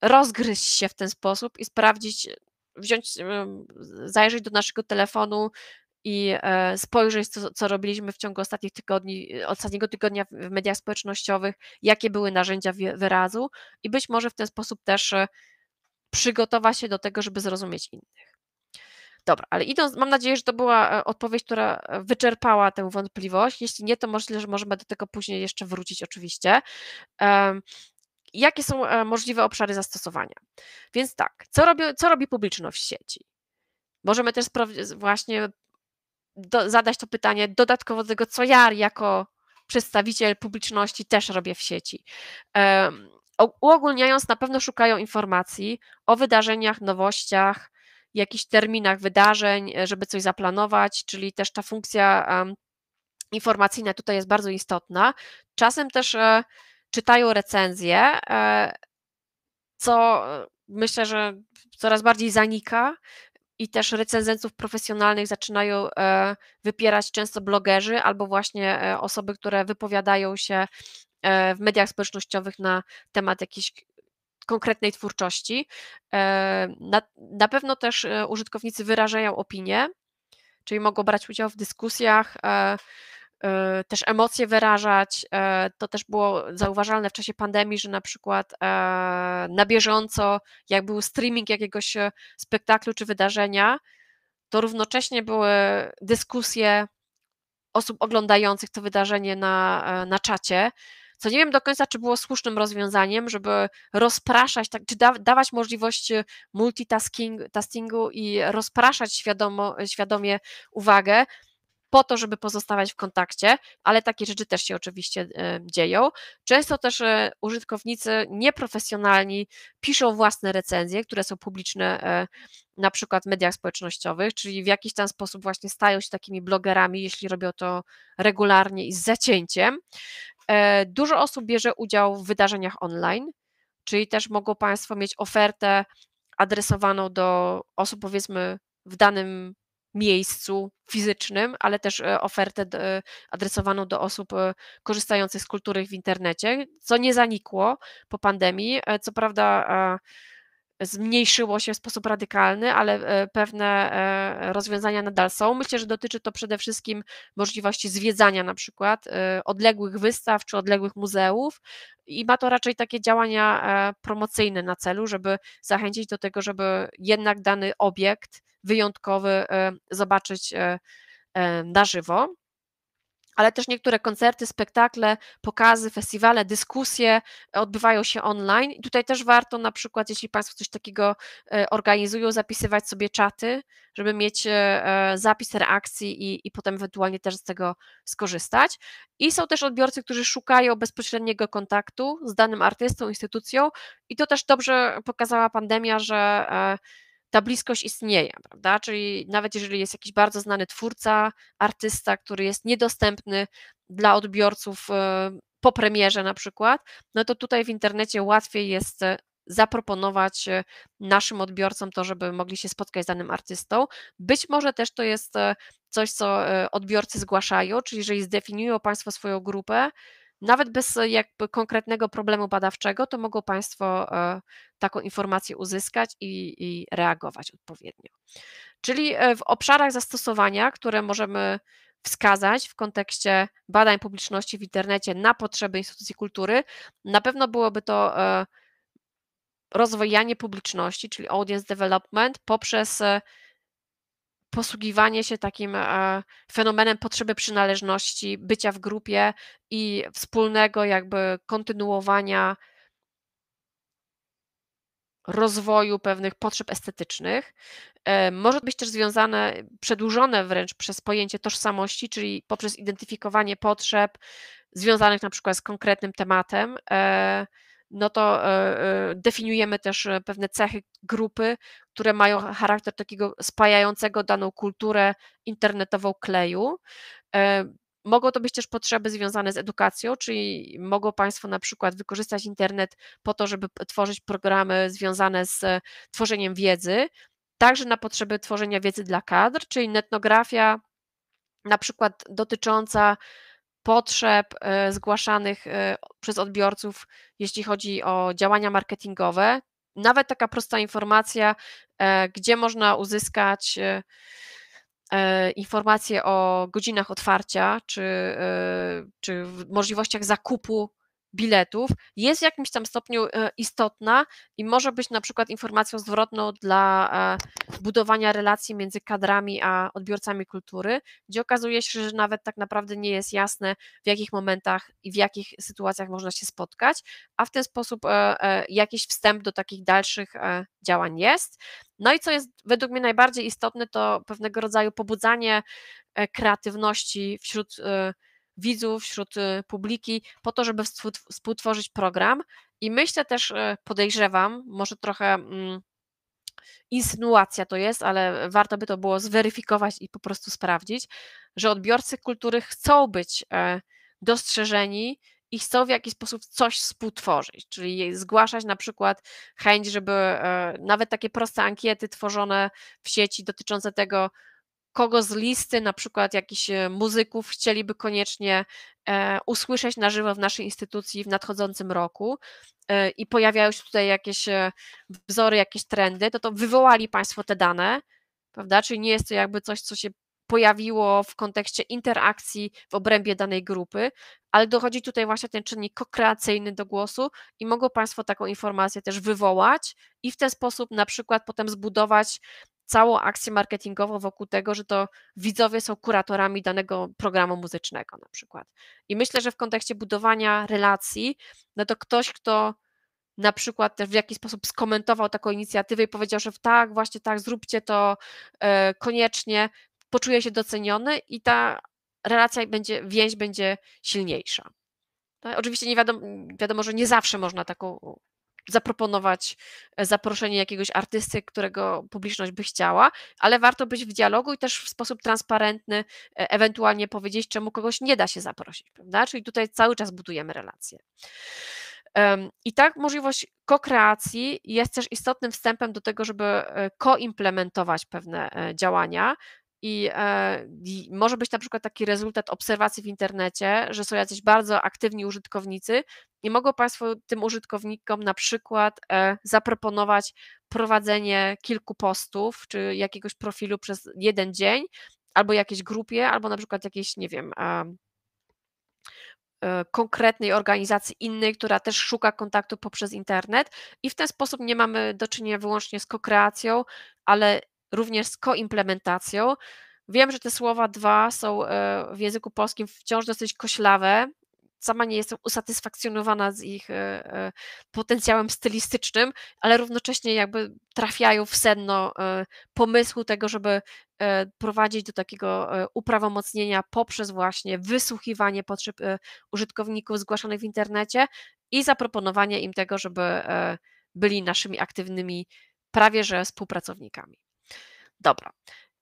rozgryźć się w ten sposób i sprawdzić, wziąć, zajrzeć do naszego telefonu, i e, spojrzeć, co, co robiliśmy w ciągu ostatnich tygodni, e, ostatniego tygodnia w mediach społecznościowych, jakie były narzędzia wyrazu i być może w ten sposób też e, przygotować się do tego, żeby zrozumieć innych. Dobra, ale idąc, mam nadzieję, że to była odpowiedź, która wyczerpała tę wątpliwość. Jeśli nie, to myślę, że możemy do tego później jeszcze wrócić, oczywiście. Jakie są możliwe obszary zastosowania? Więc tak, co robi, co robi publiczność sieci? Możemy też właśnie do, zadać to pytanie dodatkowo do tego, co ja jako przedstawiciel publiczności też robię w sieci. Um, uogólniając, na pewno szukają informacji o wydarzeniach, nowościach, jakichś terminach wydarzeń, e, żeby coś zaplanować, czyli też ta funkcja um, informacyjna tutaj jest bardzo istotna. Czasem też e, czytają recenzje, e, co e, myślę, że coraz bardziej zanika, i też recenzentów profesjonalnych zaczynają e, wypierać często blogerzy albo właśnie e, osoby, które wypowiadają się e, w mediach społecznościowych na temat jakiejś konkretnej twórczości. Na, na pewno też użytkownicy wyrażają opinie, czyli mogą brać udział w dyskusjach E, też emocje wyrażać. E, to też było zauważalne w czasie pandemii, że na przykład e, na bieżąco, jak był streaming jakiegoś spektaklu czy wydarzenia, to równocześnie były dyskusje osób oglądających to wydarzenie na, na czacie. Co nie wiem do końca, czy było słusznym rozwiązaniem, żeby rozpraszać, tak, czy da, dawać możliwość multitaskingu i rozpraszać świadomo, świadomie uwagę, po to, żeby pozostawać w kontakcie, ale takie rzeczy też się oczywiście y, dzieją. Często też y, użytkownicy nieprofesjonalni piszą własne recenzje, które są publiczne e, na przykład w mediach społecznościowych, czyli w jakiś tam sposób właśnie stają się takimi blogerami, jeśli robią to regularnie i z zacięciem. E, dużo osób bierze udział w wydarzeniach online, czyli też mogą Państwo mieć ofertę adresowaną do osób, powiedzmy, w danym miejscu fizycznym, ale też e, ofertę e, adresowaną do osób e, korzystających z kultury w internecie, co nie zanikło po pandemii. Co prawda, zmniejszyło się w sposób radykalny, ale e, pewne e, rozwiązania nadal są. Myślę, że dotyczy to przede wszystkim możliwości zwiedzania na przykład e, odległych wystaw czy odległych muzeów i ma to raczej takie działania promocyjne na celu, żeby zachęcić do tego, żeby jednak dany obiekt wyjątkowy zobaczyć na żywo ale też niektóre koncerty, spektakle, pokazy, festiwale, dyskusje e, odbywają się online. I tutaj też warto na przykład, jeśli Państwo coś takiego e, organizują, zapisywać sobie czaty, żeby mieć e, zapis reakcji i, i potem ewentualnie też z tego skorzystać. I są też odbiorcy, którzy szukają bezpośredniego kontaktu z danym artystą, instytucją i to też dobrze pokazała pandemia, że ta bliskość istnieje, prawda? Czyli nawet jeżeli jest jakiś bardzo znany twórca, artysta, który jest niedostępny dla odbiorców e, po premierze na przykład, no to tutaj w internecie łatwiej jest e, zaproponować e, naszym odbiorcom to, żeby mogli się spotkać z danym artystą. Być może też to jest coś, co odbiorcy zgłaszają, czyli jeżeli zdefiniują Państwo swoją grupę, nawet bez e, jakby konkretnego problemu badawczego, to mogą Państwo e, taką informację uzyskać i, i reagować odpowiednio. Czyli e, w obszarach zastosowania, które możemy wskazać w kontekście badań publiczności w internecie na potrzeby instytucji kultury, na pewno byłoby to rozwojanie publiczności, czyli audience development poprzez posługiwanie się takim e, fenomenem potrzeby przynależności, bycia w grupie i wspólnego jakby kontynuowania rozwoju pewnych potrzeb estetycznych. E, może być też związane, przedłużone wręcz przez pojęcie tożsamości, czyli poprzez identyfikowanie potrzeb związanych na przykład z konkretnym tematem e, no to e, e, definiujemy też e, pewne cechy grupy, które mają charakter takiego spajającego daną kulturę internetową kleju. Mogą to być też potrzeby związane z edukacją, czyli mogą Państwo na przykład wykorzystać internet po to, żeby tworzyć programy związane z tworzeniem wiedzy, także na potrzeby tworzenia wiedzy dla kadr, czyli netnografia, na przykład dotycząca potrzeb e, zgłaszanych e, przez odbiorców, jeśli chodzi o działania marketingowe. Nawet taka prosta informacja, e, gdzie można uzyskać informacje o godzinach otwarcia, czy, czy możliwościach zakupu biletów jest w jakimś tam stopniu e, istotna i może być na przykład informacją zwrotną dla e, budowania relacji między kadrami a odbiorcami kultury, gdzie okazuje się, że nawet tak naprawdę nie jest jasne, w jakich momentach i w jakich sytuacjach można się spotkać, a w ten sposób e, jakiś wstęp do takich dalszych działań jest. No i co jest według mnie najbardziej istotne, to pewnego rodzaju pobudzanie kreatywności wśród widzów, wśród y, publiki, po to, żeby współtworzyć program. I myślę też, y, podejrzewam, może trochę mm, insynuacja to jest, ale warto by to było zweryfikować i po prostu sprawdzić, że odbiorcy kultury chcą być e, dostrzeżeni i chcą w jakiś sposób coś współtworzyć, czyli zgłaszać na przykład chęć, żeby e, nawet takie proste ankiety tworzone w sieci dotyczące tego, kogo z listy, na przykład jakichś e, muzyków, chcieliby koniecznie e, usłyszeć na żywo w naszej instytucji w nadchodzącym roku e, i pojawiają się tutaj jakieś wzory, jakieś trendy, to to wywołali Państwo te dane, prawda? Czyli nie jest to jakby coś, co się pojawiło w kontekście interakcji w obrębie danej grupy, ale dochodzi tutaj właśnie ten czynnik kokreacyjny do głosu i mogą Państwo taką informację też wywołać i w ten sposób na przykład potem zbudować całą akcję marketingową wokół tego, że to widzowie są kuratorami danego programu muzycznego na przykład. I myślę, że w kontekście budowania relacji, no to ktoś, kto na przykład też w jakiś sposób skomentował taką inicjatywę i powiedział, że tak, właśnie tak, zróbcie to e, koniecznie, poczuje się doceniony i ta relacja będzie, więź będzie silniejsza. No, oczywiście nie wiadomo, wiadomo, że nie zawsze można taką zaproponować e, zaproszenie jakiegoś artysty, którego publiczność by chciała, ale warto być w dialogu i też w sposób transparentny e, ewentualnie powiedzieć, czemu kogoś nie da się zaprosić, prawda? Czyli tutaj cały czas budujemy relacje. I tak możliwość kokreacji jest też istotnym wstępem do tego, żeby e, koimplementować pewne działania, i, e, I, może być na przykład taki rezultat obserwacji w internecie, że są jacyś bardzo aktywni użytkownicy i mogą Państwo tym użytkownikom na przykład e, zaproponować prowadzenie kilku postów czy jakiegoś profilu przez jeden dzień, albo jakiejś grupie, albo na przykład jakiejś, nie wiem, e, e konkretnej organizacji innej, która też szuka kontaktu poprzez internet i w ten sposób nie mamy do czynienia wyłącznie z kokreacją, ale również z koimplementacją. Wiem, że te słowa dwa są e, w języku polskim wciąż dosyć koślawe. Sama nie jestem usatysfakcjonowana z ich e, e, potencjałem stylistycznym, ale równocześnie jakby trafiają w sedno pomysłu tego, żeby prowadzić do takiego uprawomocnienia poprzez właśnie wysłuchiwanie potrzeb użytkowników zgłaszanych w internecie i zaproponowanie im tego, żeby byli naszymi aktywnymi prawie że współpracownikami. Dobra.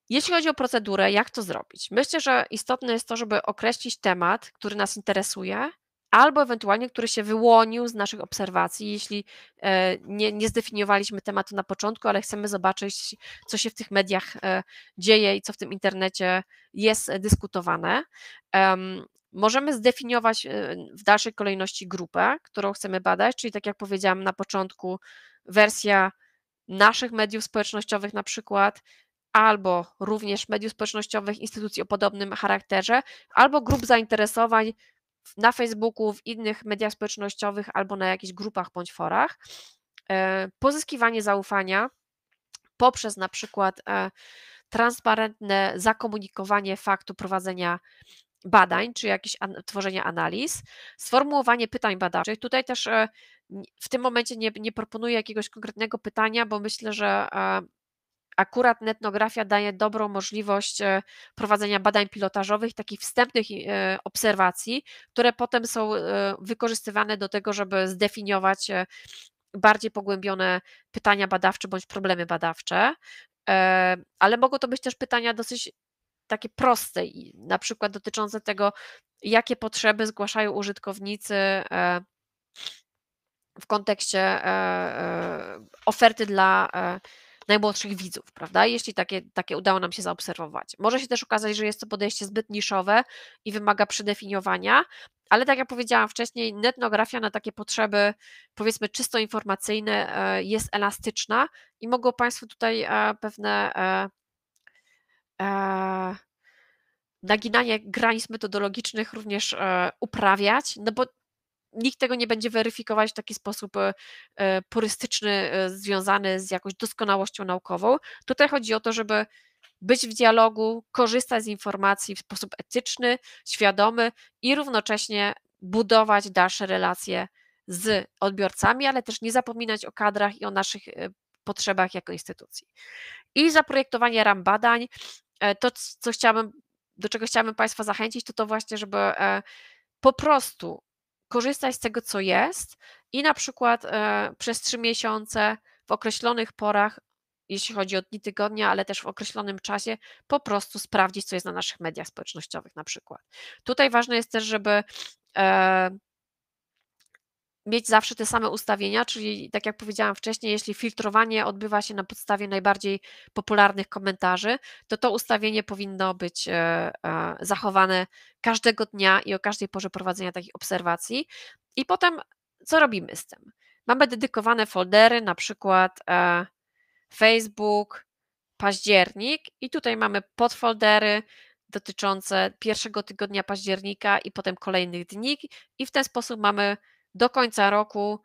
Jeśli chodzi o procedurę, jak to zrobić? Myślę, że istotne jest to, żeby określić temat, który nas interesuje, albo ewentualnie, który się wyłonił z naszych obserwacji, jeśli e, nie, nie, zdefiniowaliśmy tematu na początku, ale chcemy zobaczyć, co się w tych mediach e, dzieje i co w tym internecie jest dyskutowane. Możemy zdefiniować e, w dalszej kolejności grupę, którą chcemy badać, czyli tak jak powiedziałam na początku, wersja naszych mediów społecznościowych na przykład, albo również mediów społecznościowych, instytucji o podobnym charakterze, albo grup zainteresowań na Facebooku, w innych mediach społecznościowych, albo na jakichś grupach bądź forach. E, pozyskiwanie zaufania poprzez na przykład e, transparentne zakomunikowanie faktu prowadzenia badań, czy jakieś an tworzenie analiz, sformułowanie pytań badawczych. Tutaj też e, w tym momencie nie, nie proponuję jakiegoś konkretnego pytania, bo myślę, że akurat netnografia daje dobrą możliwość e, prowadzenia badań pilotażowych, takich wstępnych e, obserwacji, które potem są e, wykorzystywane do tego, żeby zdefiniować bardziej pogłębione pytania badawcze bądź problemy badawcze, ale mogą to być też pytania dosyć takie proste, na przykład dotyczące tego, jakie potrzeby zgłaszają użytkownicy w kontekście oferty dla najmłodszych widzów, prawda? Jeśli takie, takie udało nam się zaobserwować. Może się też okazać, że jest to podejście zbyt niszowe i wymaga przedefiniowania, ale tak jak powiedziałam wcześniej, netnografia na takie potrzeby, powiedzmy czysto informacyjne, e, jest elastyczna i mogą Państwo tutaj e, pewne e, naginanie granic metodologicznych również uprawiać, no bo nikt tego nie będzie weryfikować w taki sposób e, e, purystyczny, e, związany z jakąś doskonałością naukową. Tutaj chodzi o to, żeby być w dialogu, korzystać z informacji w sposób etyczny, świadomy i równocześnie budować dalsze relacje z odbiorcami, ale też nie zapominać o kadrach i o naszych potrzebach jako instytucji. I zaprojektowanie ram badań. To, co chciałabym, do czego chciałabym Państwa zachęcić, to to właśnie, żeby po prostu korzystać z tego, co jest i na przykład e, przez trzy miesiące w określonych porach, jeśli chodzi o dni tygodnia, ale też w określonym czasie, po prostu sprawdzić, co jest na naszych mediach społecznościowych na przykład. Tutaj ważne jest też, żeby e, mieć zawsze te same ustawienia, czyli tak jak powiedziałam wcześniej, jeśli filtrowanie odbywa się na podstawie najbardziej popularnych komentarzy, to to ustawienie powinno być e, e, zachowane każdego dnia i o każdej porze prowadzenia takich obserwacji. I potem co robimy z tym? Mamy dedykowane foldery, na przykład e, Facebook, październik i tutaj mamy podfoldery, dotyczące pierwszego tygodnia października i potem kolejnych dni, i w ten sposób mamy do końca roku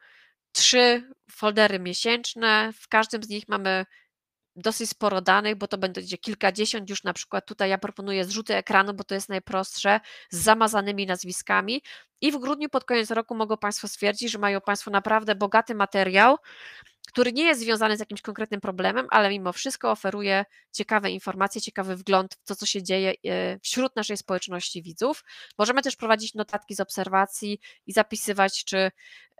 trzy foldery miesięczne. W każdym z nich mamy dosyć sporo danych, bo to będzie kilkadziesiąt już na przykład. Tutaj ja proponuję zrzuty ekranu, bo to jest najprostsze, z zamazanymi nazwiskami. I w grudniu pod koniec roku mogą Państwo stwierdzić, że mają Państwo naprawdę bogaty materiał który nie jest związany z jakimś konkretnym problemem, ale mimo wszystko oferuje ciekawe informacje, ciekawy wgląd w to, co się dzieje e, wśród naszej społeczności widzów. Możemy też prowadzić notatki z obserwacji i zapisywać, czy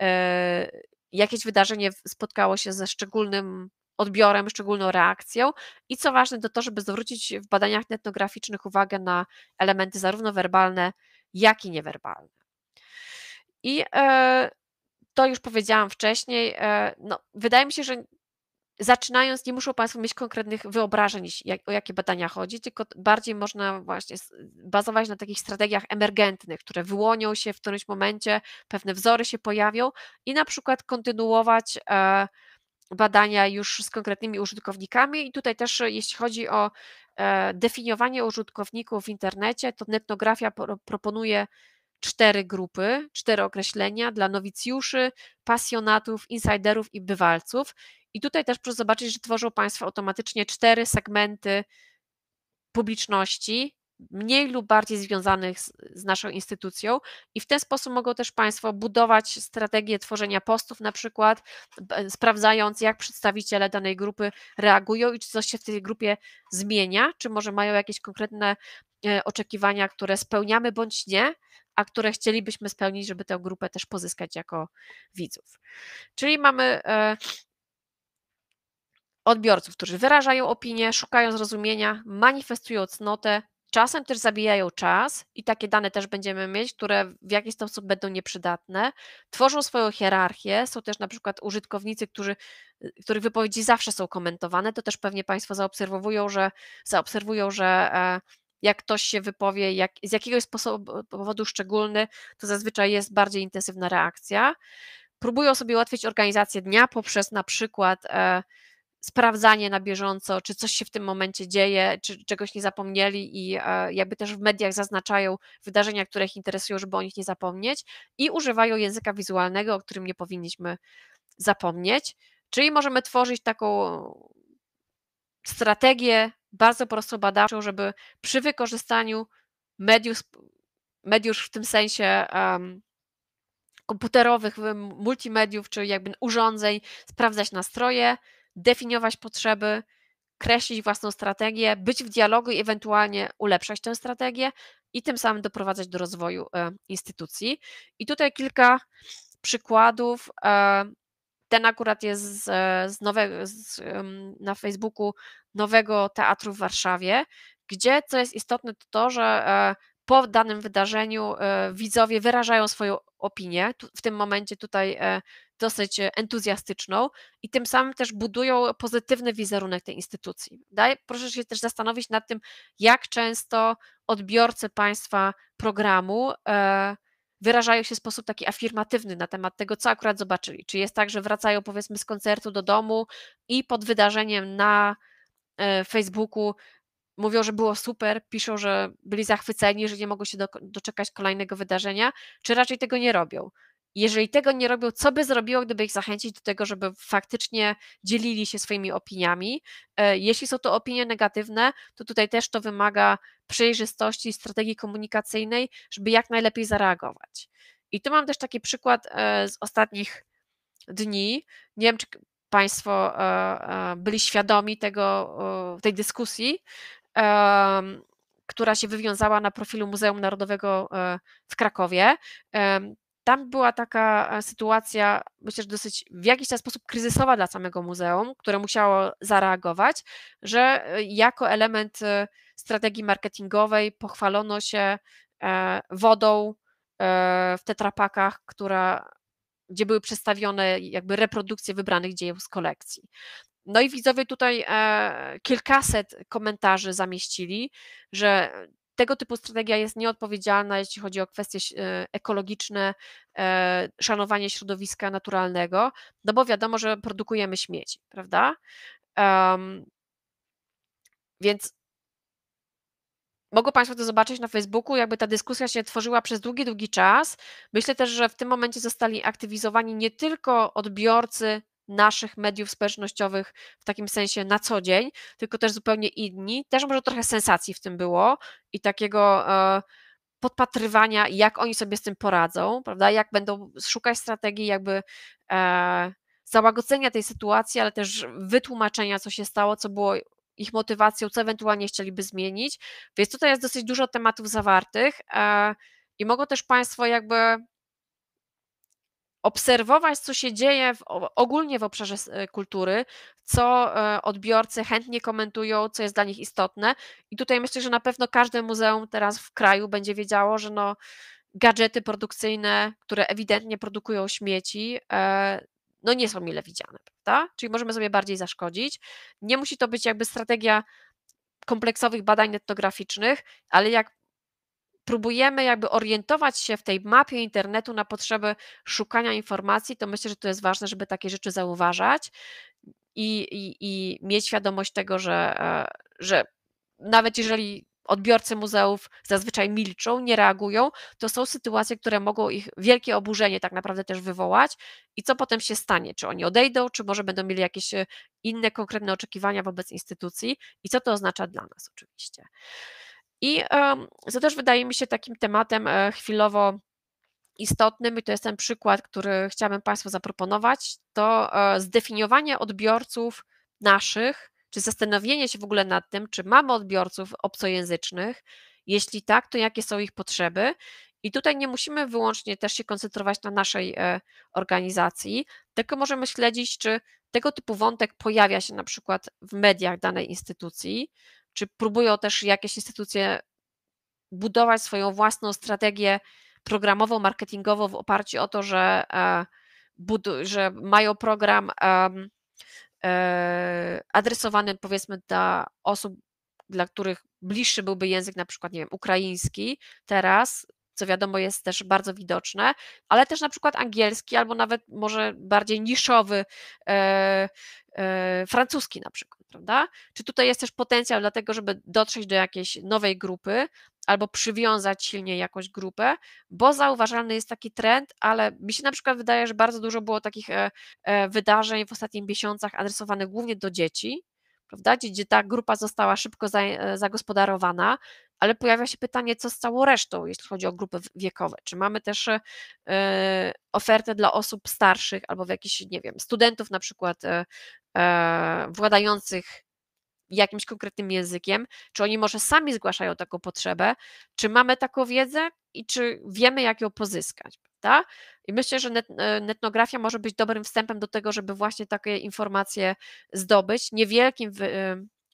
e, jakieś wydarzenie spotkało się ze szczególnym odbiorem, szczególną reakcją. I co ważne, to to, żeby zwrócić w badaniach etnograficznych uwagę na elementy zarówno werbalne, jak i niewerbalne. I e, to już powiedziałam wcześniej. E, no, wydaje mi się, że zaczynając, nie muszą Państwo mieć konkretnych wyobrażeń, o jakie badania chodzi, tylko bardziej można właśnie bazować na takich strategiach emergentnych, które wyłonią się w którymś momencie, pewne wzory się pojawią i na przykład kontynuować e, badania już z konkretnymi użytkownikami. I tutaj też, jeśli chodzi o e, definiowanie użytkowników w internecie, to netnografia proponuje cztery grupy, cztery określenia dla nowicjuszy, pasjonatów, insiderów i bywalców. I tutaj też proszę zobaczyć, że tworzą Państwo automatycznie cztery segmenty publiczności, mniej lub bardziej związanych z, z, naszą instytucją i w ten sposób mogą też Państwo budować strategię tworzenia postów na przykład, sprawdzając jak przedstawiciele danej grupy reagują i czy coś się w tej grupie zmienia, czy może mają jakieś konkretne e, oczekiwania, które spełniamy bądź nie, a które chcielibyśmy spełnić, żeby tę grupę też pozyskać jako widzów. Czyli mamy e, odbiorców, którzy wyrażają opinie, szukają zrozumienia, manifestują cnotę, czasem też zabijają czas i takie dane też będziemy mieć, które w jakiś sposób będą nieprzydatne. Tworzą swoją hierarchię, są też na przykład użytkownicy, którzy, y, których wypowiedzi zawsze są komentowane, to też pewnie Państwo zaobserwują, że zaobserwują, że e, jak ktoś się wypowie jak, z jakiegoś sposobu, powodu szczególny, to zazwyczaj jest bardziej intensywna reakcja. Próbują sobie ułatwić organizację dnia poprzez na przykład e, sprawdzanie na bieżąco, czy coś się w tym momencie dzieje, czy czegoś nie zapomnieli i e, jakby też w mediach zaznaczają wydarzenia, które ich interesują, żeby o nich nie zapomnieć i używają języka wizualnego, o którym nie powinniśmy zapomnieć. Czyli możemy tworzyć taką strategię bardzo prosto badawczą, żeby przy wykorzystaniu mediów, mediów w tym sensie um, komputerowych, multimediów, czy jakby urządzeń, sprawdzać nastroje, definiować potrzeby, kreślić własną strategię, być w dialogu i ewentualnie ulepszać tę strategię i tym samym doprowadzać do rozwoju e, instytucji. I tutaj kilka przykładów. E, ten akurat jest z, e, z nowego, z, na Facebooku Nowego Teatru w Warszawie, gdzie, co jest istotne, to to, że po danym wydarzeniu e, widzowie wyrażają swoją opinię, w tym momencie tutaj e, dosyć e, entuzjastyczną i tym samym też budują pozytywny wizerunek tej instytucji. Daj, proszę się też zastanowić nad tym, jak często odbiorcy Państwa programu wyrażają się w sposób taki afirmatywny na temat tego, co akurat zobaczyli. Czy jest tak, że wracają powiedzmy z koncertu do domu i pod wydarzeniem na Facebooku mówią, że było super, piszą, że byli zachwyceni, że nie mogą się do, doczekać kolejnego wydarzenia, czy raczej tego nie robią? Jeżeli tego nie robią, co by zrobiło, gdyby ich zachęcić do tego, żeby faktycznie dzielili się swoimi opiniami? E, jeśli są to opinie negatywne, to tutaj też to wymaga przejrzystości, strategii komunikacyjnej, żeby jak najlepiej zareagować. I tu mam też taki przykład e, z ostatnich dni. Nie wiem, czy Państwo e, byli świadomi tego, tej dyskusji, która się wywiązała na profilu Muzeum Narodowego e, w Krakowie. Tam była taka e, sytuacja, myślę, że dosyć w jakiś sposób kryzysowa dla samego muzeum, które musiało zareagować, że e, jako element strategii marketingowej pochwalono się wodą w tetrapakach, która, gdzie były przedstawione jakby reprodukcje wybranych dzieł z kolekcji. No i widzowie tutaj e, kilkaset komentarzy zamieścili, że tego typu strategia jest nieodpowiedzialna, jeśli chodzi o kwestie e, ekologiczne, e, szanowanie środowiska naturalnego, no bo wiadomo, że produkujemy śmieci, prawda? Um, więc mogą Państwo to zobaczyć na Facebooku, jakby ta dyskusja się tworzyła przez długi, długi czas. Myślę też, że w tym momencie zostali aktywizowani nie tylko odbiorcy naszych mediów społecznościowych w takim sensie na co dzień, tylko też zupełnie inni. Też może trochę sensacji w tym było i takiego e, podpatrywania, jak oni sobie z tym poradzą, prawda? Jak będą szukać strategii, jakby e, załagodzenia tej sytuacji, ale też wytłumaczenia, co się stało, co było ich motywacją, co ewentualnie chcieliby zmienić. Więc tutaj jest dosyć dużo tematów zawartych e, i mogą też Państwo jakby obserwować, co się dzieje w, ogólnie w obszarze e, kultury, co e, odbiorcy chętnie komentują, co jest dla nich istotne. I tutaj myślę, że na pewno każde muzeum teraz w kraju będzie wiedziało, że no, gadżety produkcyjne, które ewidentnie produkują śmieci, e, no nie są mile widziane, prawda? Czyli możemy sobie bardziej zaszkodzić. Nie musi to być jakby strategia kompleksowych badań etnograficznych, ale jak próbujemy jakby orientować się w tej mapie internetu na potrzeby szukania informacji, to myślę, że to jest ważne, żeby takie rzeczy zauważać i, i, i mieć świadomość tego, że, e, że nawet jeżeli odbiorcy muzeów zazwyczaj milczą, nie reagują, to są sytuacje, które mogą ich wielkie oburzenie tak naprawdę też wywołać i co potem się stanie, czy oni odejdą, czy może będą mieli jakieś e, inne konkretne oczekiwania wobec instytucji i co to oznacza dla nas oczywiście. I co też wydaje mi się takim tematem e, chwilowo istotnym, i to jest ten przykład, który chciałabym Państwu zaproponować, to e, zdefiniowanie odbiorców naszych, czy zastanowienie się w ogóle nad tym, czy mamy odbiorców obcojęzycznych, jeśli tak, to jakie są ich potrzeby. I tutaj nie musimy wyłącznie też się koncentrować na naszej e, organizacji, tylko możemy śledzić, czy tego typu wątek pojawia się na przykład w mediach danej instytucji, czy próbują też jakieś instytucje budować swoją własną strategię programową, marketingową w oparciu o to, że, e, że mają program e, adresowany powiedzmy dla osób, dla których bliższy byłby język na przykład, nie wiem, ukraiński teraz, co wiadomo jest też bardzo widoczne, ale też na przykład angielski albo nawet może bardziej niszowy, e, francuski na przykład prawda? Czy tutaj jest też potencjał dla tego, żeby dotrzeć do jakiejś nowej grupy albo przywiązać silniej jakąś grupę, bo zauważalny jest taki trend, ale mi się na przykład wydaje, że bardzo dużo było takich e, e, wydarzeń w ostatnich miesiącach adresowanych głównie do dzieci, prawda, gdzie, ta grupa została szybko e, zagospodarowana, ale pojawia się pytanie, co z całą resztą, jeśli chodzi o grupy wiekowe. Czy mamy też e, ofertę dla osób starszych albo w jakichś, nie wiem, studentów na przykład e, e, władających jakimś konkretnym językiem, czy oni może sami zgłaszają taką potrzebę, czy mamy taką wiedzę i czy wiemy, jak ją pozyskać. Prawda? I myślę, że net, netnografia może być dobrym wstępem do tego, żeby właśnie takie informacje zdobyć niewielkim wy,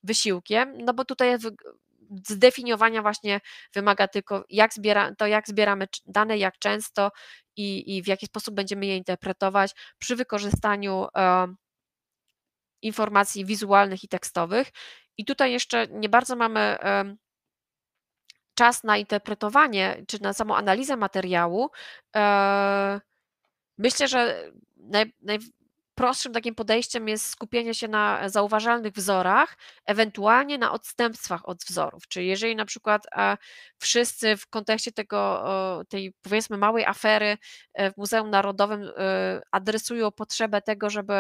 wysiłkiem, no bo tutaj zdefiniowania właśnie wymaga tylko jak zbiera, to, jak zbieramy dane, jak często i, i w jaki sposób będziemy je interpretować przy wykorzystaniu e, informacji wizualnych i tekstowych. I tutaj jeszcze nie bardzo mamy e, czas na interpretowanie czy na samą analizę materiału. E, myślę, że naj, naj, prostszym takim podejściem jest skupienie się na e, zauważalnych wzorach, ewentualnie na odstępstwach od wzorów. Czyli jeżeli na przykład e, wszyscy w kontekście tego, tej powiedzmy małej afery e, w Muzeum Narodowym adresują potrzebę tego, żeby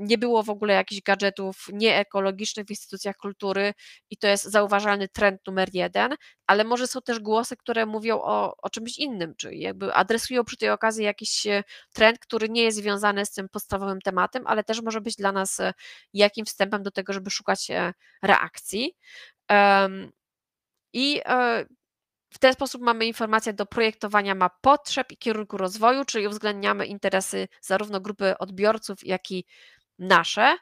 nie było w ogóle jakichś gadżetów nieekologicznych w instytucjach kultury i to jest zauważalny trend numer jeden, ale może są też głosy, które mówią o, o czymś innym, czyli jakby adresują przy tej okazji jakiś e, trend, który nie jest związany z tym podstawowym tematem, ale też może być dla nas e, jakim wstępem do tego, żeby szukać e, reakcji. I w ten sposób mamy informację do projektowania map potrzeb i kierunku rozwoju, czyli uwzględniamy interesy zarówno grupy odbiorców, jak i nasze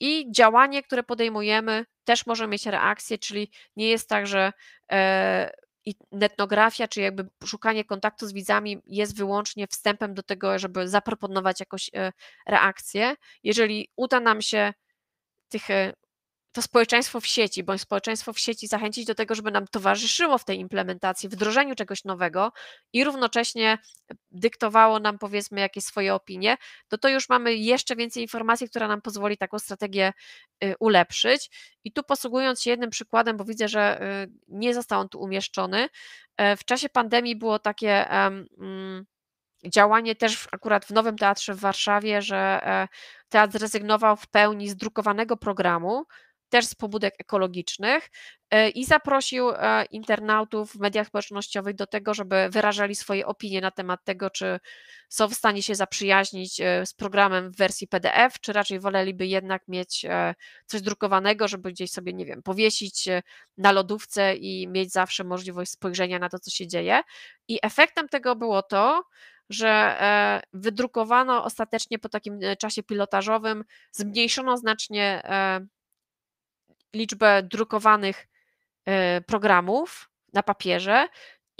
i działanie, które podejmujemy, też może mieć reakcję, czyli nie jest tak, że e, i netnografia, czy jakby szukanie kontaktu z widzami jest wyłącznie wstępem do tego, żeby zaproponować jakąś e, reakcję. Jeżeli uda nam się tych e, to społeczeństwo w sieci, bądź społeczeństwo w sieci zachęcić do tego, żeby nam towarzyszyło w tej implementacji, wdrożeniu czegoś nowego i równocześnie dyktowało nam, powiedzmy, jakieś swoje opinie, to no to już mamy jeszcze więcej informacji, która nam pozwoli taką strategię y, ulepszyć. I tu posługując się jednym przykładem, bo widzę, że y, nie został on tu umieszczony, y, w czasie pandemii było takie. Mm, działanie też akurat w Nowym Teatrze w Warszawie, że e, teatr zrezygnował w pełni z drukowanego programu, też z pobudek ekologicznych e, i zaprosił e, internautów w mediach społecznościowych do tego, żeby wyrażali swoje opinie na temat tego, czy są w stanie się zaprzyjaźnić e, z programem w wersji PDF, czy raczej woleliby jednak mieć coś drukowanego, żeby gdzieś sobie, nie wiem, powiesić na lodówce i mieć zawsze możliwość spojrzenia na to, co się dzieje. I efektem tego było to, że wydrukowano ostatecznie po takim czasie pilotażowym, zmniejszono znacznie liczbę drukowanych e, programów na papierze,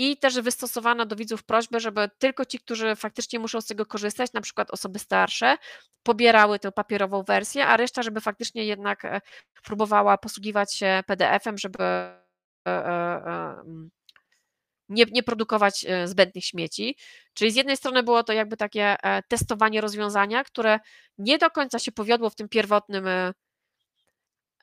i też wystosowano do widzów prośbę, żeby tylko ci, którzy faktycznie muszą z tego korzystać, na przykład osoby starsze, pobierały tę papierową wersję, a reszta, żeby faktycznie jednak e, próbowała posługiwać się PDF-em, żeby e, nie, nie produkować zbędnych śmieci. Czyli z jednej strony było to jakby takie testowanie rozwiązania, które nie do końca się powiodło w tym pierwotnym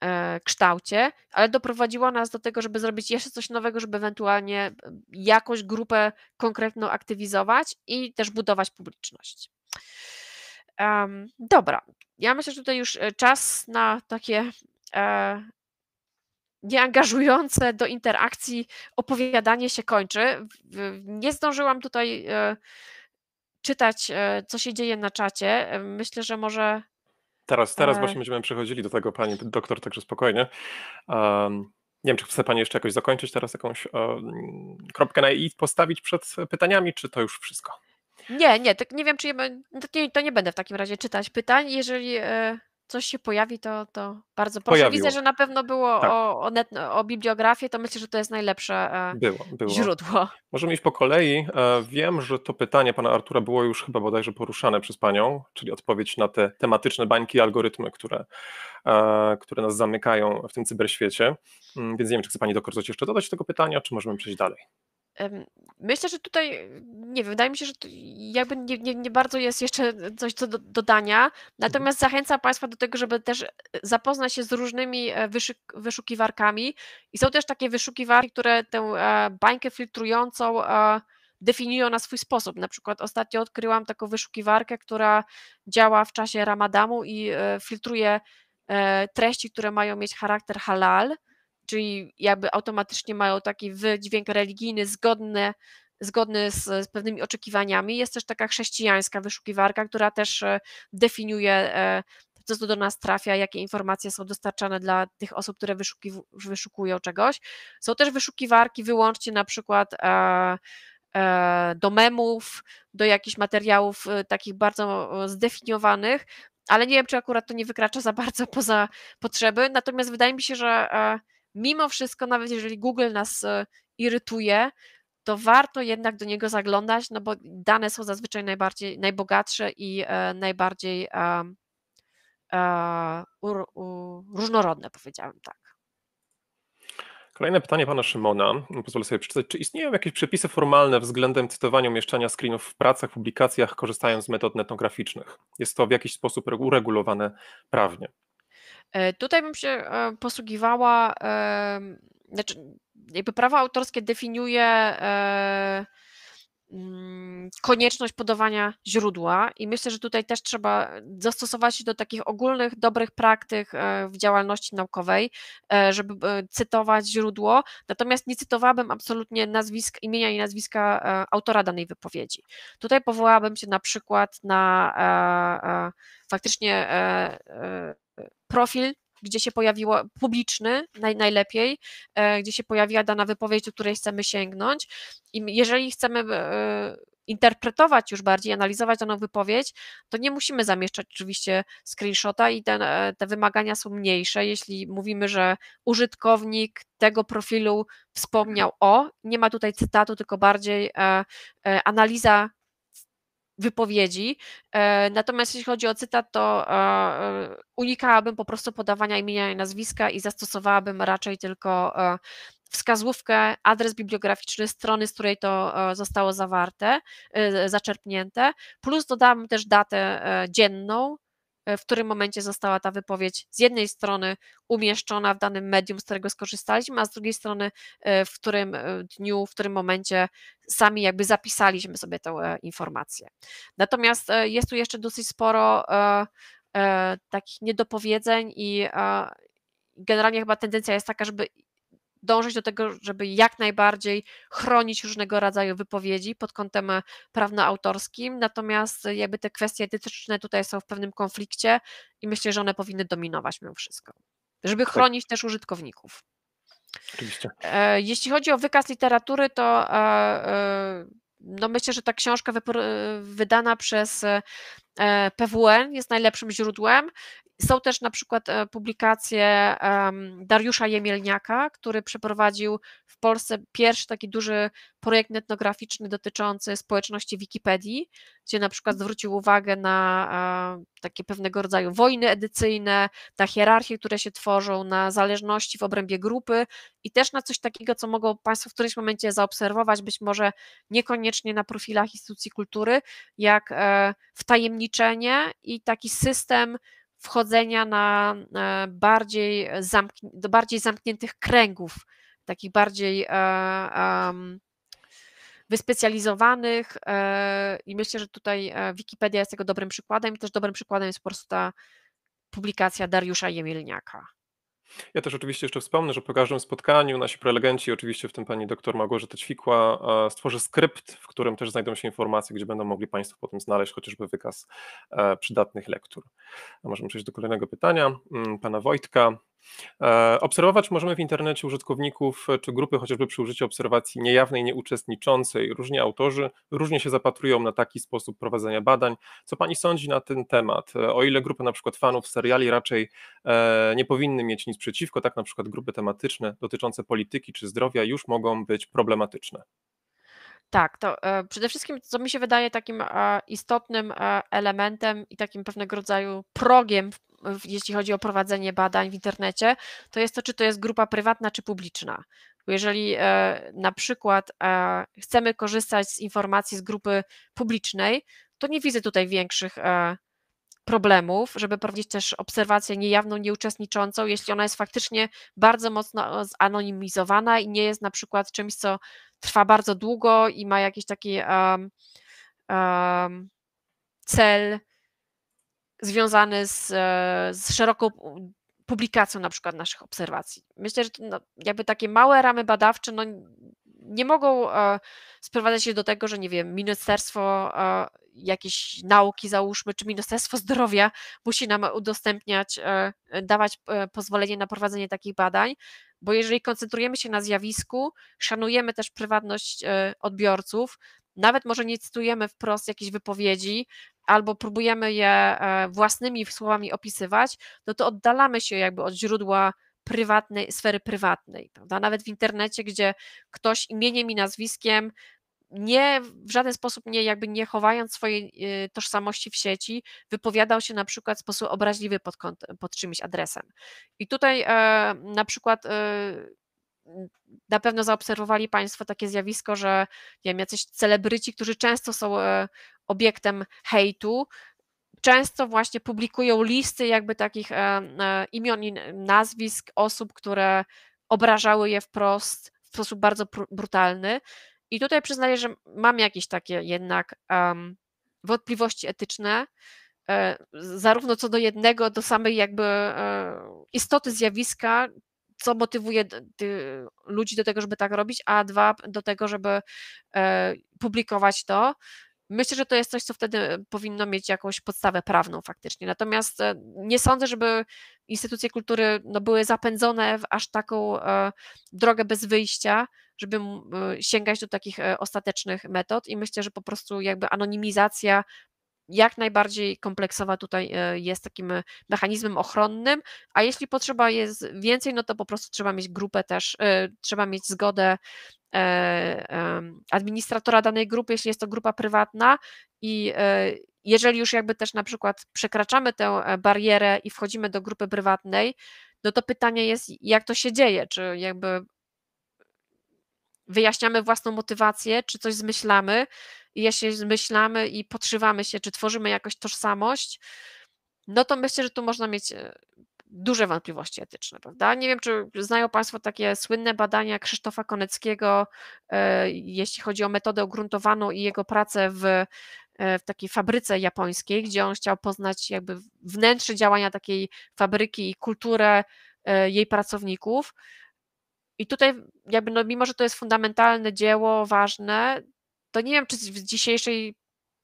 E, kształcie, ale doprowadziło nas do tego, żeby zrobić jeszcze coś nowego, żeby ewentualnie e, jakąś grupę konkretną aktywizować i też budować publiczność. Um, dobra, ja myślę, że tutaj już e, czas na takie e, nieangażujące do interakcji opowiadanie się kończy. Nie zdążyłam tutaj e, czytać, e, co się dzieje na czacie. Myślę, że może Teraz, teraz e, właśnie będziemy przechodzili do tego, pani doktor, także spokojnie. Um, nie wiem, czy chce pani jeszcze jakoś zakończyć teraz jakąś um, kropkę na i postawić przed pytaniami, czy to już wszystko? Nie, nie, tak nie wiem, czy je, to, nie, to nie będę w takim razie czytać pytań. Jeżeli. E, coś się pojawi, to, to bardzo proszę. Pojawiło. Widzę, że na pewno było tak. o, o, net, o to myślę, że to jest najlepsze e, było, było. źródło. Możemy iść po kolei. E, wiem, że to pytanie pana Artura było już chyba bodajże poruszane przez panią, czyli odpowiedź na te tematyczne bańki i algorytmy, które, e, które nas zamykają w tym cyberświecie. Mm, więc nie wiem, czy chce pani dokorzystać jeszcze dodać tego pytania, czy możemy przejść dalej. Myślę, że tutaj, nie wiem, wydaje mi się, że jakby nie, nie, nie bardzo jest jeszcze coś do dodania, mhm. natomiast zachęcam Państwa do tego, żeby też e, zapoznać się z różnymi e, wyszukiwarkami i są też takie wyszukiwarki, które tę e, bańkę filtrującą definiują na swój sposób. Na przykład ostatnio odkryłam taką wyszukiwarkę, która działa w czasie Ramadamu i filtruje treści, które mają mieć charakter halal, czyli jakby automatycznie mają taki wydźwięk religijny zgodny, zgodny z, z, pewnymi oczekiwaniami. Jest też taka chrześcijańska wyszukiwarka, która też e, definiuje e, co do nas trafia, jakie informacje są dostarczane dla tych osób, które wyszukują czegoś. Są też wyszukiwarki wyłącznie na przykład e, do memów, do jakichś materiałów takich bardzo zdefiniowanych, ale nie wiem, czy akurat to nie wykracza za bardzo poza potrzeby. Natomiast wydaje mi się, że mimo wszystko, nawet jeżeli Google nas e, irytuje, to warto jednak do niego zaglądać, no bo dane są zazwyczaj najbardziej, najbogatsze i e, najbardziej e, e, u, u, różnorodne, powiedziałem tak. Kolejne pytanie pana Szymona. Pozwolę sobie przeczytać. Czy istnieją jakieś przepisy formalne względem cytowania umieszczania screenów w pracach, publikacjach, korzystając z metod netograficznych? Jest to w jakiś sposób uregulowane prawnie? E, tutaj bym się e, posługiwała, znaczy jakby prawo autorskie definiuje e, mm, konieczność podawania źródła i myślę, że tutaj też trzeba dostosować się do takich ogólnych dobrych praktyk w działalności naukowej, żeby cytować źródło, natomiast nie cytowałabym absolutnie nazwisk, imienia i nazwiska autora danej wypowiedzi. Tutaj powołałabym się na przykład na faktycznie profil, gdzie się pojawiło, publiczny naj, najlepiej, e, gdzie się pojawiła dana wypowiedź, do której chcemy sięgnąć. I jeżeli chcemy e, interpretować już bardziej, analizować daną wypowiedź, to nie musimy zamieszczać oczywiście screenshota i ten, e, te wymagania są mniejsze. Jeśli mówimy, że użytkownik tego profilu wspomniał o, nie ma tutaj cytatu, tylko bardziej analiza wypowiedzi. E, natomiast jeśli chodzi o cytat, to e, e, unikałabym po prostu podawania imienia i nazwiska i zastosowałabym raczej tylko wskazówkę, adres bibliograficzny strony, z której to zostało zawarte, zaczerpnięte, plus dodałam też datę dzienną, w którym momencie została ta wypowiedź z jednej strony umieszczona w danym medium, z którego skorzystaliśmy, a z drugiej strony e, w którym e, dniu, w którym momencie sami jakby zapisaliśmy sobie tę e, informację. Natomiast jest tu jeszcze dosyć sporo takich niedopowiedzeń i generalnie chyba tendencja jest taka, żeby dążyć do tego, żeby jak najbardziej chronić różnego rodzaju wypowiedzi pod kątem e, prawnoautorskim, autorskim natomiast e, jakby te kwestie etyczne tutaj są w pewnym konflikcie i myślę, że one powinny dominować mimo wszystko, żeby tak. chronić też użytkowników. Oczywiście. E, jeśli chodzi o wykaz literatury, to no myślę, że ta książka wydana przez PWN jest najlepszym źródłem. Są też na przykład e, publikacje Dariusza Jemielniaka, który przeprowadził w Polsce pierwszy taki duży projekt etnograficzny dotyczący społeczności Wikipedii, gdzie na przykład zwrócił uwagę na e, takie pewnego rodzaju wojny edycyjne, na hierarchie, które się tworzą, na zależności w obrębie grupy i też na coś takiego, co mogą Państwo w którymś momencie zaobserwować, być może niekoniecznie na profilach instytucji kultury, jak e, wtajemniczenie i taki system, wchodzenia na e, bardziej do bardziej zamkniętych kręgów, takich bardziej um, wyspecjalizowanych e, i myślę, że tutaj Wikipedia jest tego dobrym przykładem. Też dobrym przykładem jest po prostu ta publikacja Dariusza Jemielniaka. Ja też oczywiście jeszcze wspomnę, że po każdym spotkaniu nasi prelegenci, oczywiście w tym pani doktor Małgorzata Ćwikła, stworzy skrypt, w którym też znajdą się informacje, gdzie będą mogli Państwo potem znaleźć chociażby wykaz e, przydatnych lektur. A możemy przejść do kolejnego pytania mm, pana Wojtka. E, obserwować możemy w internecie użytkowników e, czy grupy chociażby przy użyciu obserwacji niejawnej, nieuczestniczącej. Różni autorzy różnie się zapatrują na taki sposób prowadzenia badań. Co pani sądzi na ten temat? E, o ile grupy na przykład fanów seriali raczej nie powinny mieć nic przeciwko, tak na przykład grupy tematyczne dotyczące polityki czy zdrowia już mogą być problematyczne. Tak, to przede wszystkim, co mi się wydaje takim istotnym elementem i takim pewnego rodzaju progiem jeśli chodzi o prowadzenie badań w internecie, to jest to, czy to jest grupa prywatna, czy publiczna. Jeżeli e, na przykład e, chcemy korzystać z informacji z grupy publicznej, to nie widzę tutaj większych e, problemów, żeby prowadzić też obserwację niejawną, nieuczestniczącą, jeśli ona jest faktycznie bardzo mocno zanonimizowana i nie jest na przykład czymś, co trwa bardzo długo i ma jakiś taki um, um, cel, związany z, e, z szeroką publikacją na przykład naszych obserwacji. Myślę, że no, jakby takie małe ramy badawcze no, nie mogą e, sprowadzać się do tego, że nie wiem, Ministerstwo e, jakiejś nauki załóżmy, czy Ministerstwo Zdrowia musi nam udostępniać, e, dawać e, pozwolenie na prowadzenie takich badań, bo jeżeli koncentrujemy się na zjawisku, szanujemy też prywatność e, odbiorców, nawet może nie cytujemy wprost jakichś wypowiedzi, albo próbujemy je e, własnymi słowami opisywać, no to oddalamy się jakby od źródła prywatnej, sfery prywatnej, prawda? Nawet w internecie, gdzie ktoś imieniem i nazwiskiem nie w żaden sposób nie jakby nie chowając swojej y, tożsamości w sieci, wypowiadał się na przykład w sposób obraźliwy pod, pod czymś adresem. I tutaj e, na przykład e, na pewno zaobserwowali Państwo takie zjawisko, że nie wiem, jacyś celebryci, którzy często są e, obiektem hejtu, często właśnie publikują listy jakby takich e, e, imion i nazwisk osób, które obrażały je wprost w sposób bardzo brutalny. I tutaj przyznaję, że mam jakieś takie jednak um, wątpliwości etyczne, e, zarówno co do jednego, do samej jakby e, istoty zjawiska, co motywuje ludzi do tego, żeby tak robić, a dwa, do tego, żeby e, publikować to. Myślę, że to jest coś, co wtedy e, powinno mieć jakąś podstawę prawną faktycznie. Natomiast e, nie sądzę, żeby instytucje kultury no, były zapędzone w aż taką e, drogę bez wyjścia, żeby sięgać do takich ostatecznych metod i myślę, że po prostu jakby anonimizacja jak najbardziej kompleksowa tutaj jest takim mechanizmem ochronnym, a jeśli potrzeba jest więcej, no to po prostu trzeba mieć grupę też, trzeba mieć zgodę E, administratora danej grupy, jeśli jest to grupa prywatna i e, jeżeli już jakby też na przykład przekraczamy tę e, barierę i wchodzimy do grupy prywatnej, no to pytanie jest, jak to się dzieje, czy jakby wyjaśniamy własną motywację, czy coś zmyślamy, i jeśli zmyślamy i podszywamy się, czy tworzymy jakąś tożsamość, no to myślę, że tu można mieć duże wątpliwości etyczne, prawda? Nie wiem, czy znają Państwo takie słynne badania Krzysztofa Koneckiego, e, jeśli chodzi o metodę ugruntowaną i jego pracę w, e, w takiej fabryce japońskiej, gdzie on chciał poznać jakby wnętrze działania takiej fabryki i kulturę e, jej pracowników. I tutaj jakby, no, mimo że to jest fundamentalne dzieło, ważne, to nie wiem, czy w dzisiejszej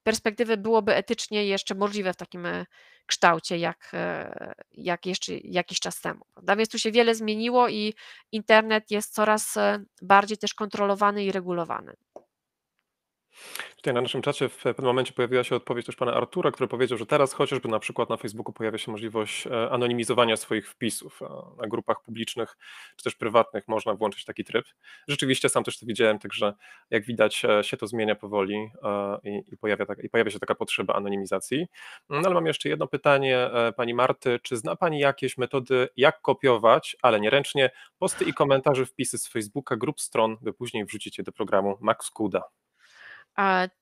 perspektywy byłoby etycznie jeszcze możliwe w takim e, kształcie, jak, e, jak jeszcze jakiś czas temu. Prawda? Więc tu się wiele zmieniło i internet jest coraz e, bardziej też kontrolowany i regulowany. Tutaj na naszym czacie w pewnym momencie pojawiła się odpowiedź też pana Artura, który powiedział, że teraz chociażby na przykład na Facebooku pojawia się możliwość e, anonimizowania swoich wpisów. Na grupach publicznych czy też prywatnych można włączyć taki tryb. Rzeczywiście sam też to widziałem, także jak widać e, się to zmienia powoli e, i, i, pojawia, tak, i pojawia się taka potrzeba anonimizacji. No, ale mam jeszcze jedno pytanie pani Marty. Czy zna pani jakieś metody, jak kopiować, ale nie ręcznie, posty i komentarze, wpisy z Facebooka, grup stron, by później wrzucić je do programu Max Kuda?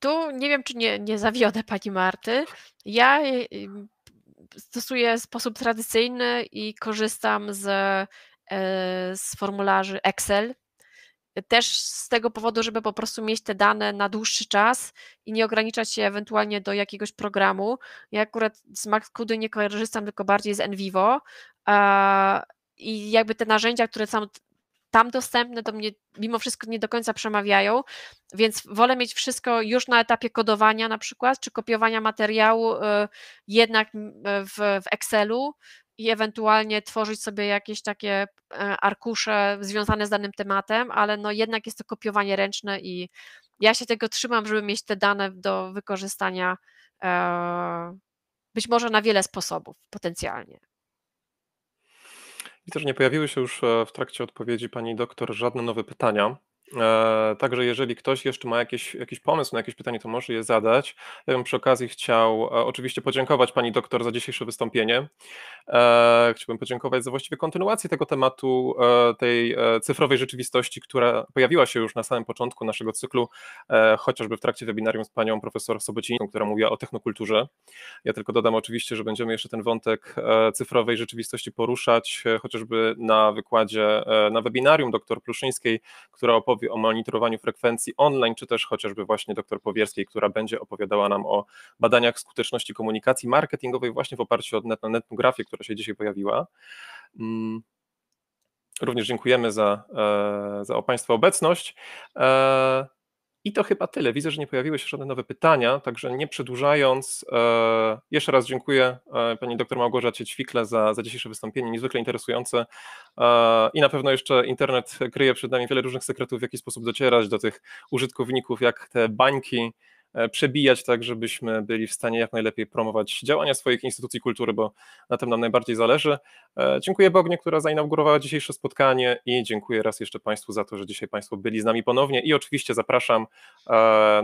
Tu nie wiem, czy nie, nie zawiodę pani Marty. Ja y, y, stosuję sposób tradycyjny i korzystam z, e, z formularzy Excel. Też z tego powodu, żeby po prostu mieć te dane na dłuższy czas i nie ograniczać się ewentualnie do jakiegoś programu. Ja akurat z MaxCudy nie korzystam, tylko bardziej z NVivo. I jakby te narzędzia, które sam tam dostępne, to mnie mimo wszystko nie do końca przemawiają, więc wolę mieć wszystko już na etapie kodowania na przykład, czy kopiowania materiału y, jednak y, w, w Excelu i ewentualnie tworzyć sobie jakieś takie e, arkusze związane z danym tematem, ale no jednak jest to kopiowanie ręczne i ja się tego trzymam, żeby mieć te dane do wykorzystania e, być może na wiele sposobów potencjalnie. I też nie pojawiły się już e, w trakcie odpowiedzi pani doktor żadne nowe pytania, E, także jeżeli ktoś jeszcze ma jakiś, jakiś pomysł na jakieś pytanie, to może je zadać. Ja bym przy okazji chciał e, oczywiście podziękować pani doktor za dzisiejsze wystąpienie. E, chciałbym podziękować za właściwie kontynuację tego tematu, tej cyfrowej rzeczywistości, która pojawiła się już na samym początku naszego cyklu, chociażby w trakcie webinarium z panią profesor Sobocińską, która mówiła o technokulturze. Ja tylko dodam oczywiście, że będziemy jeszcze ten wątek cyfrowej rzeczywistości poruszać, chociażby na wykładzie, na webinarium doktor Pluszyńskiej, która opowie mówi o monitorowaniu frekwencji online, czy też chociażby właśnie dr Powierskiej, która będzie opowiadała nam o badaniach skuteczności komunikacji marketingowej właśnie w oparciu o netnografię, która się dzisiaj pojawiła. Mm. Również dziękujemy za, e, za Państwa obecność. E, i to chyba tyle. Widzę, że nie pojawiły się żadne nowe pytania, także nie przedłużając, e, jeszcze raz dziękuję e, pani doktor Małgorzacie Ćwikle za, za dzisiejsze wystąpienie, niezwykle interesujące e, i na pewno jeszcze internet kryje przed nami wiele różnych sekretów, w jaki sposób docierać do tych użytkowników, jak te bańki E, przebijać, tak żebyśmy byli w stanie jak najlepiej promować działania swoich instytucji kultury, bo na tym nam najbardziej zależy. E, dziękuję Bognie, która zainaugurowała dzisiejsze spotkanie i dziękuję raz jeszcze Państwu za to, że dzisiaj Państwo byli z nami ponownie i oczywiście zapraszam e,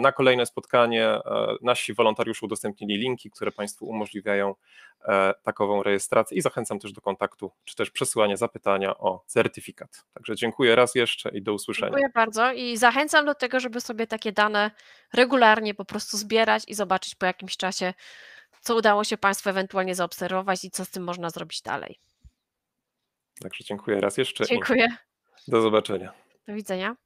na kolejne spotkanie. Nasi wolontariusze udostępnili linki, które Państwu umożliwiają takową rejestrację i zachęcam też do kontaktu, czy też przesyłania zapytania o certyfikat. Także dziękuję raz jeszcze i do usłyszenia. Dziękuję bardzo i zachęcam do tego, żeby sobie takie dane regularnie po prostu zbierać i zobaczyć po jakimś czasie, co udało się Państwu ewentualnie zaobserwować i co z tym można zrobić dalej. Także dziękuję raz jeszcze. Dziękuję. Do zobaczenia. Do widzenia.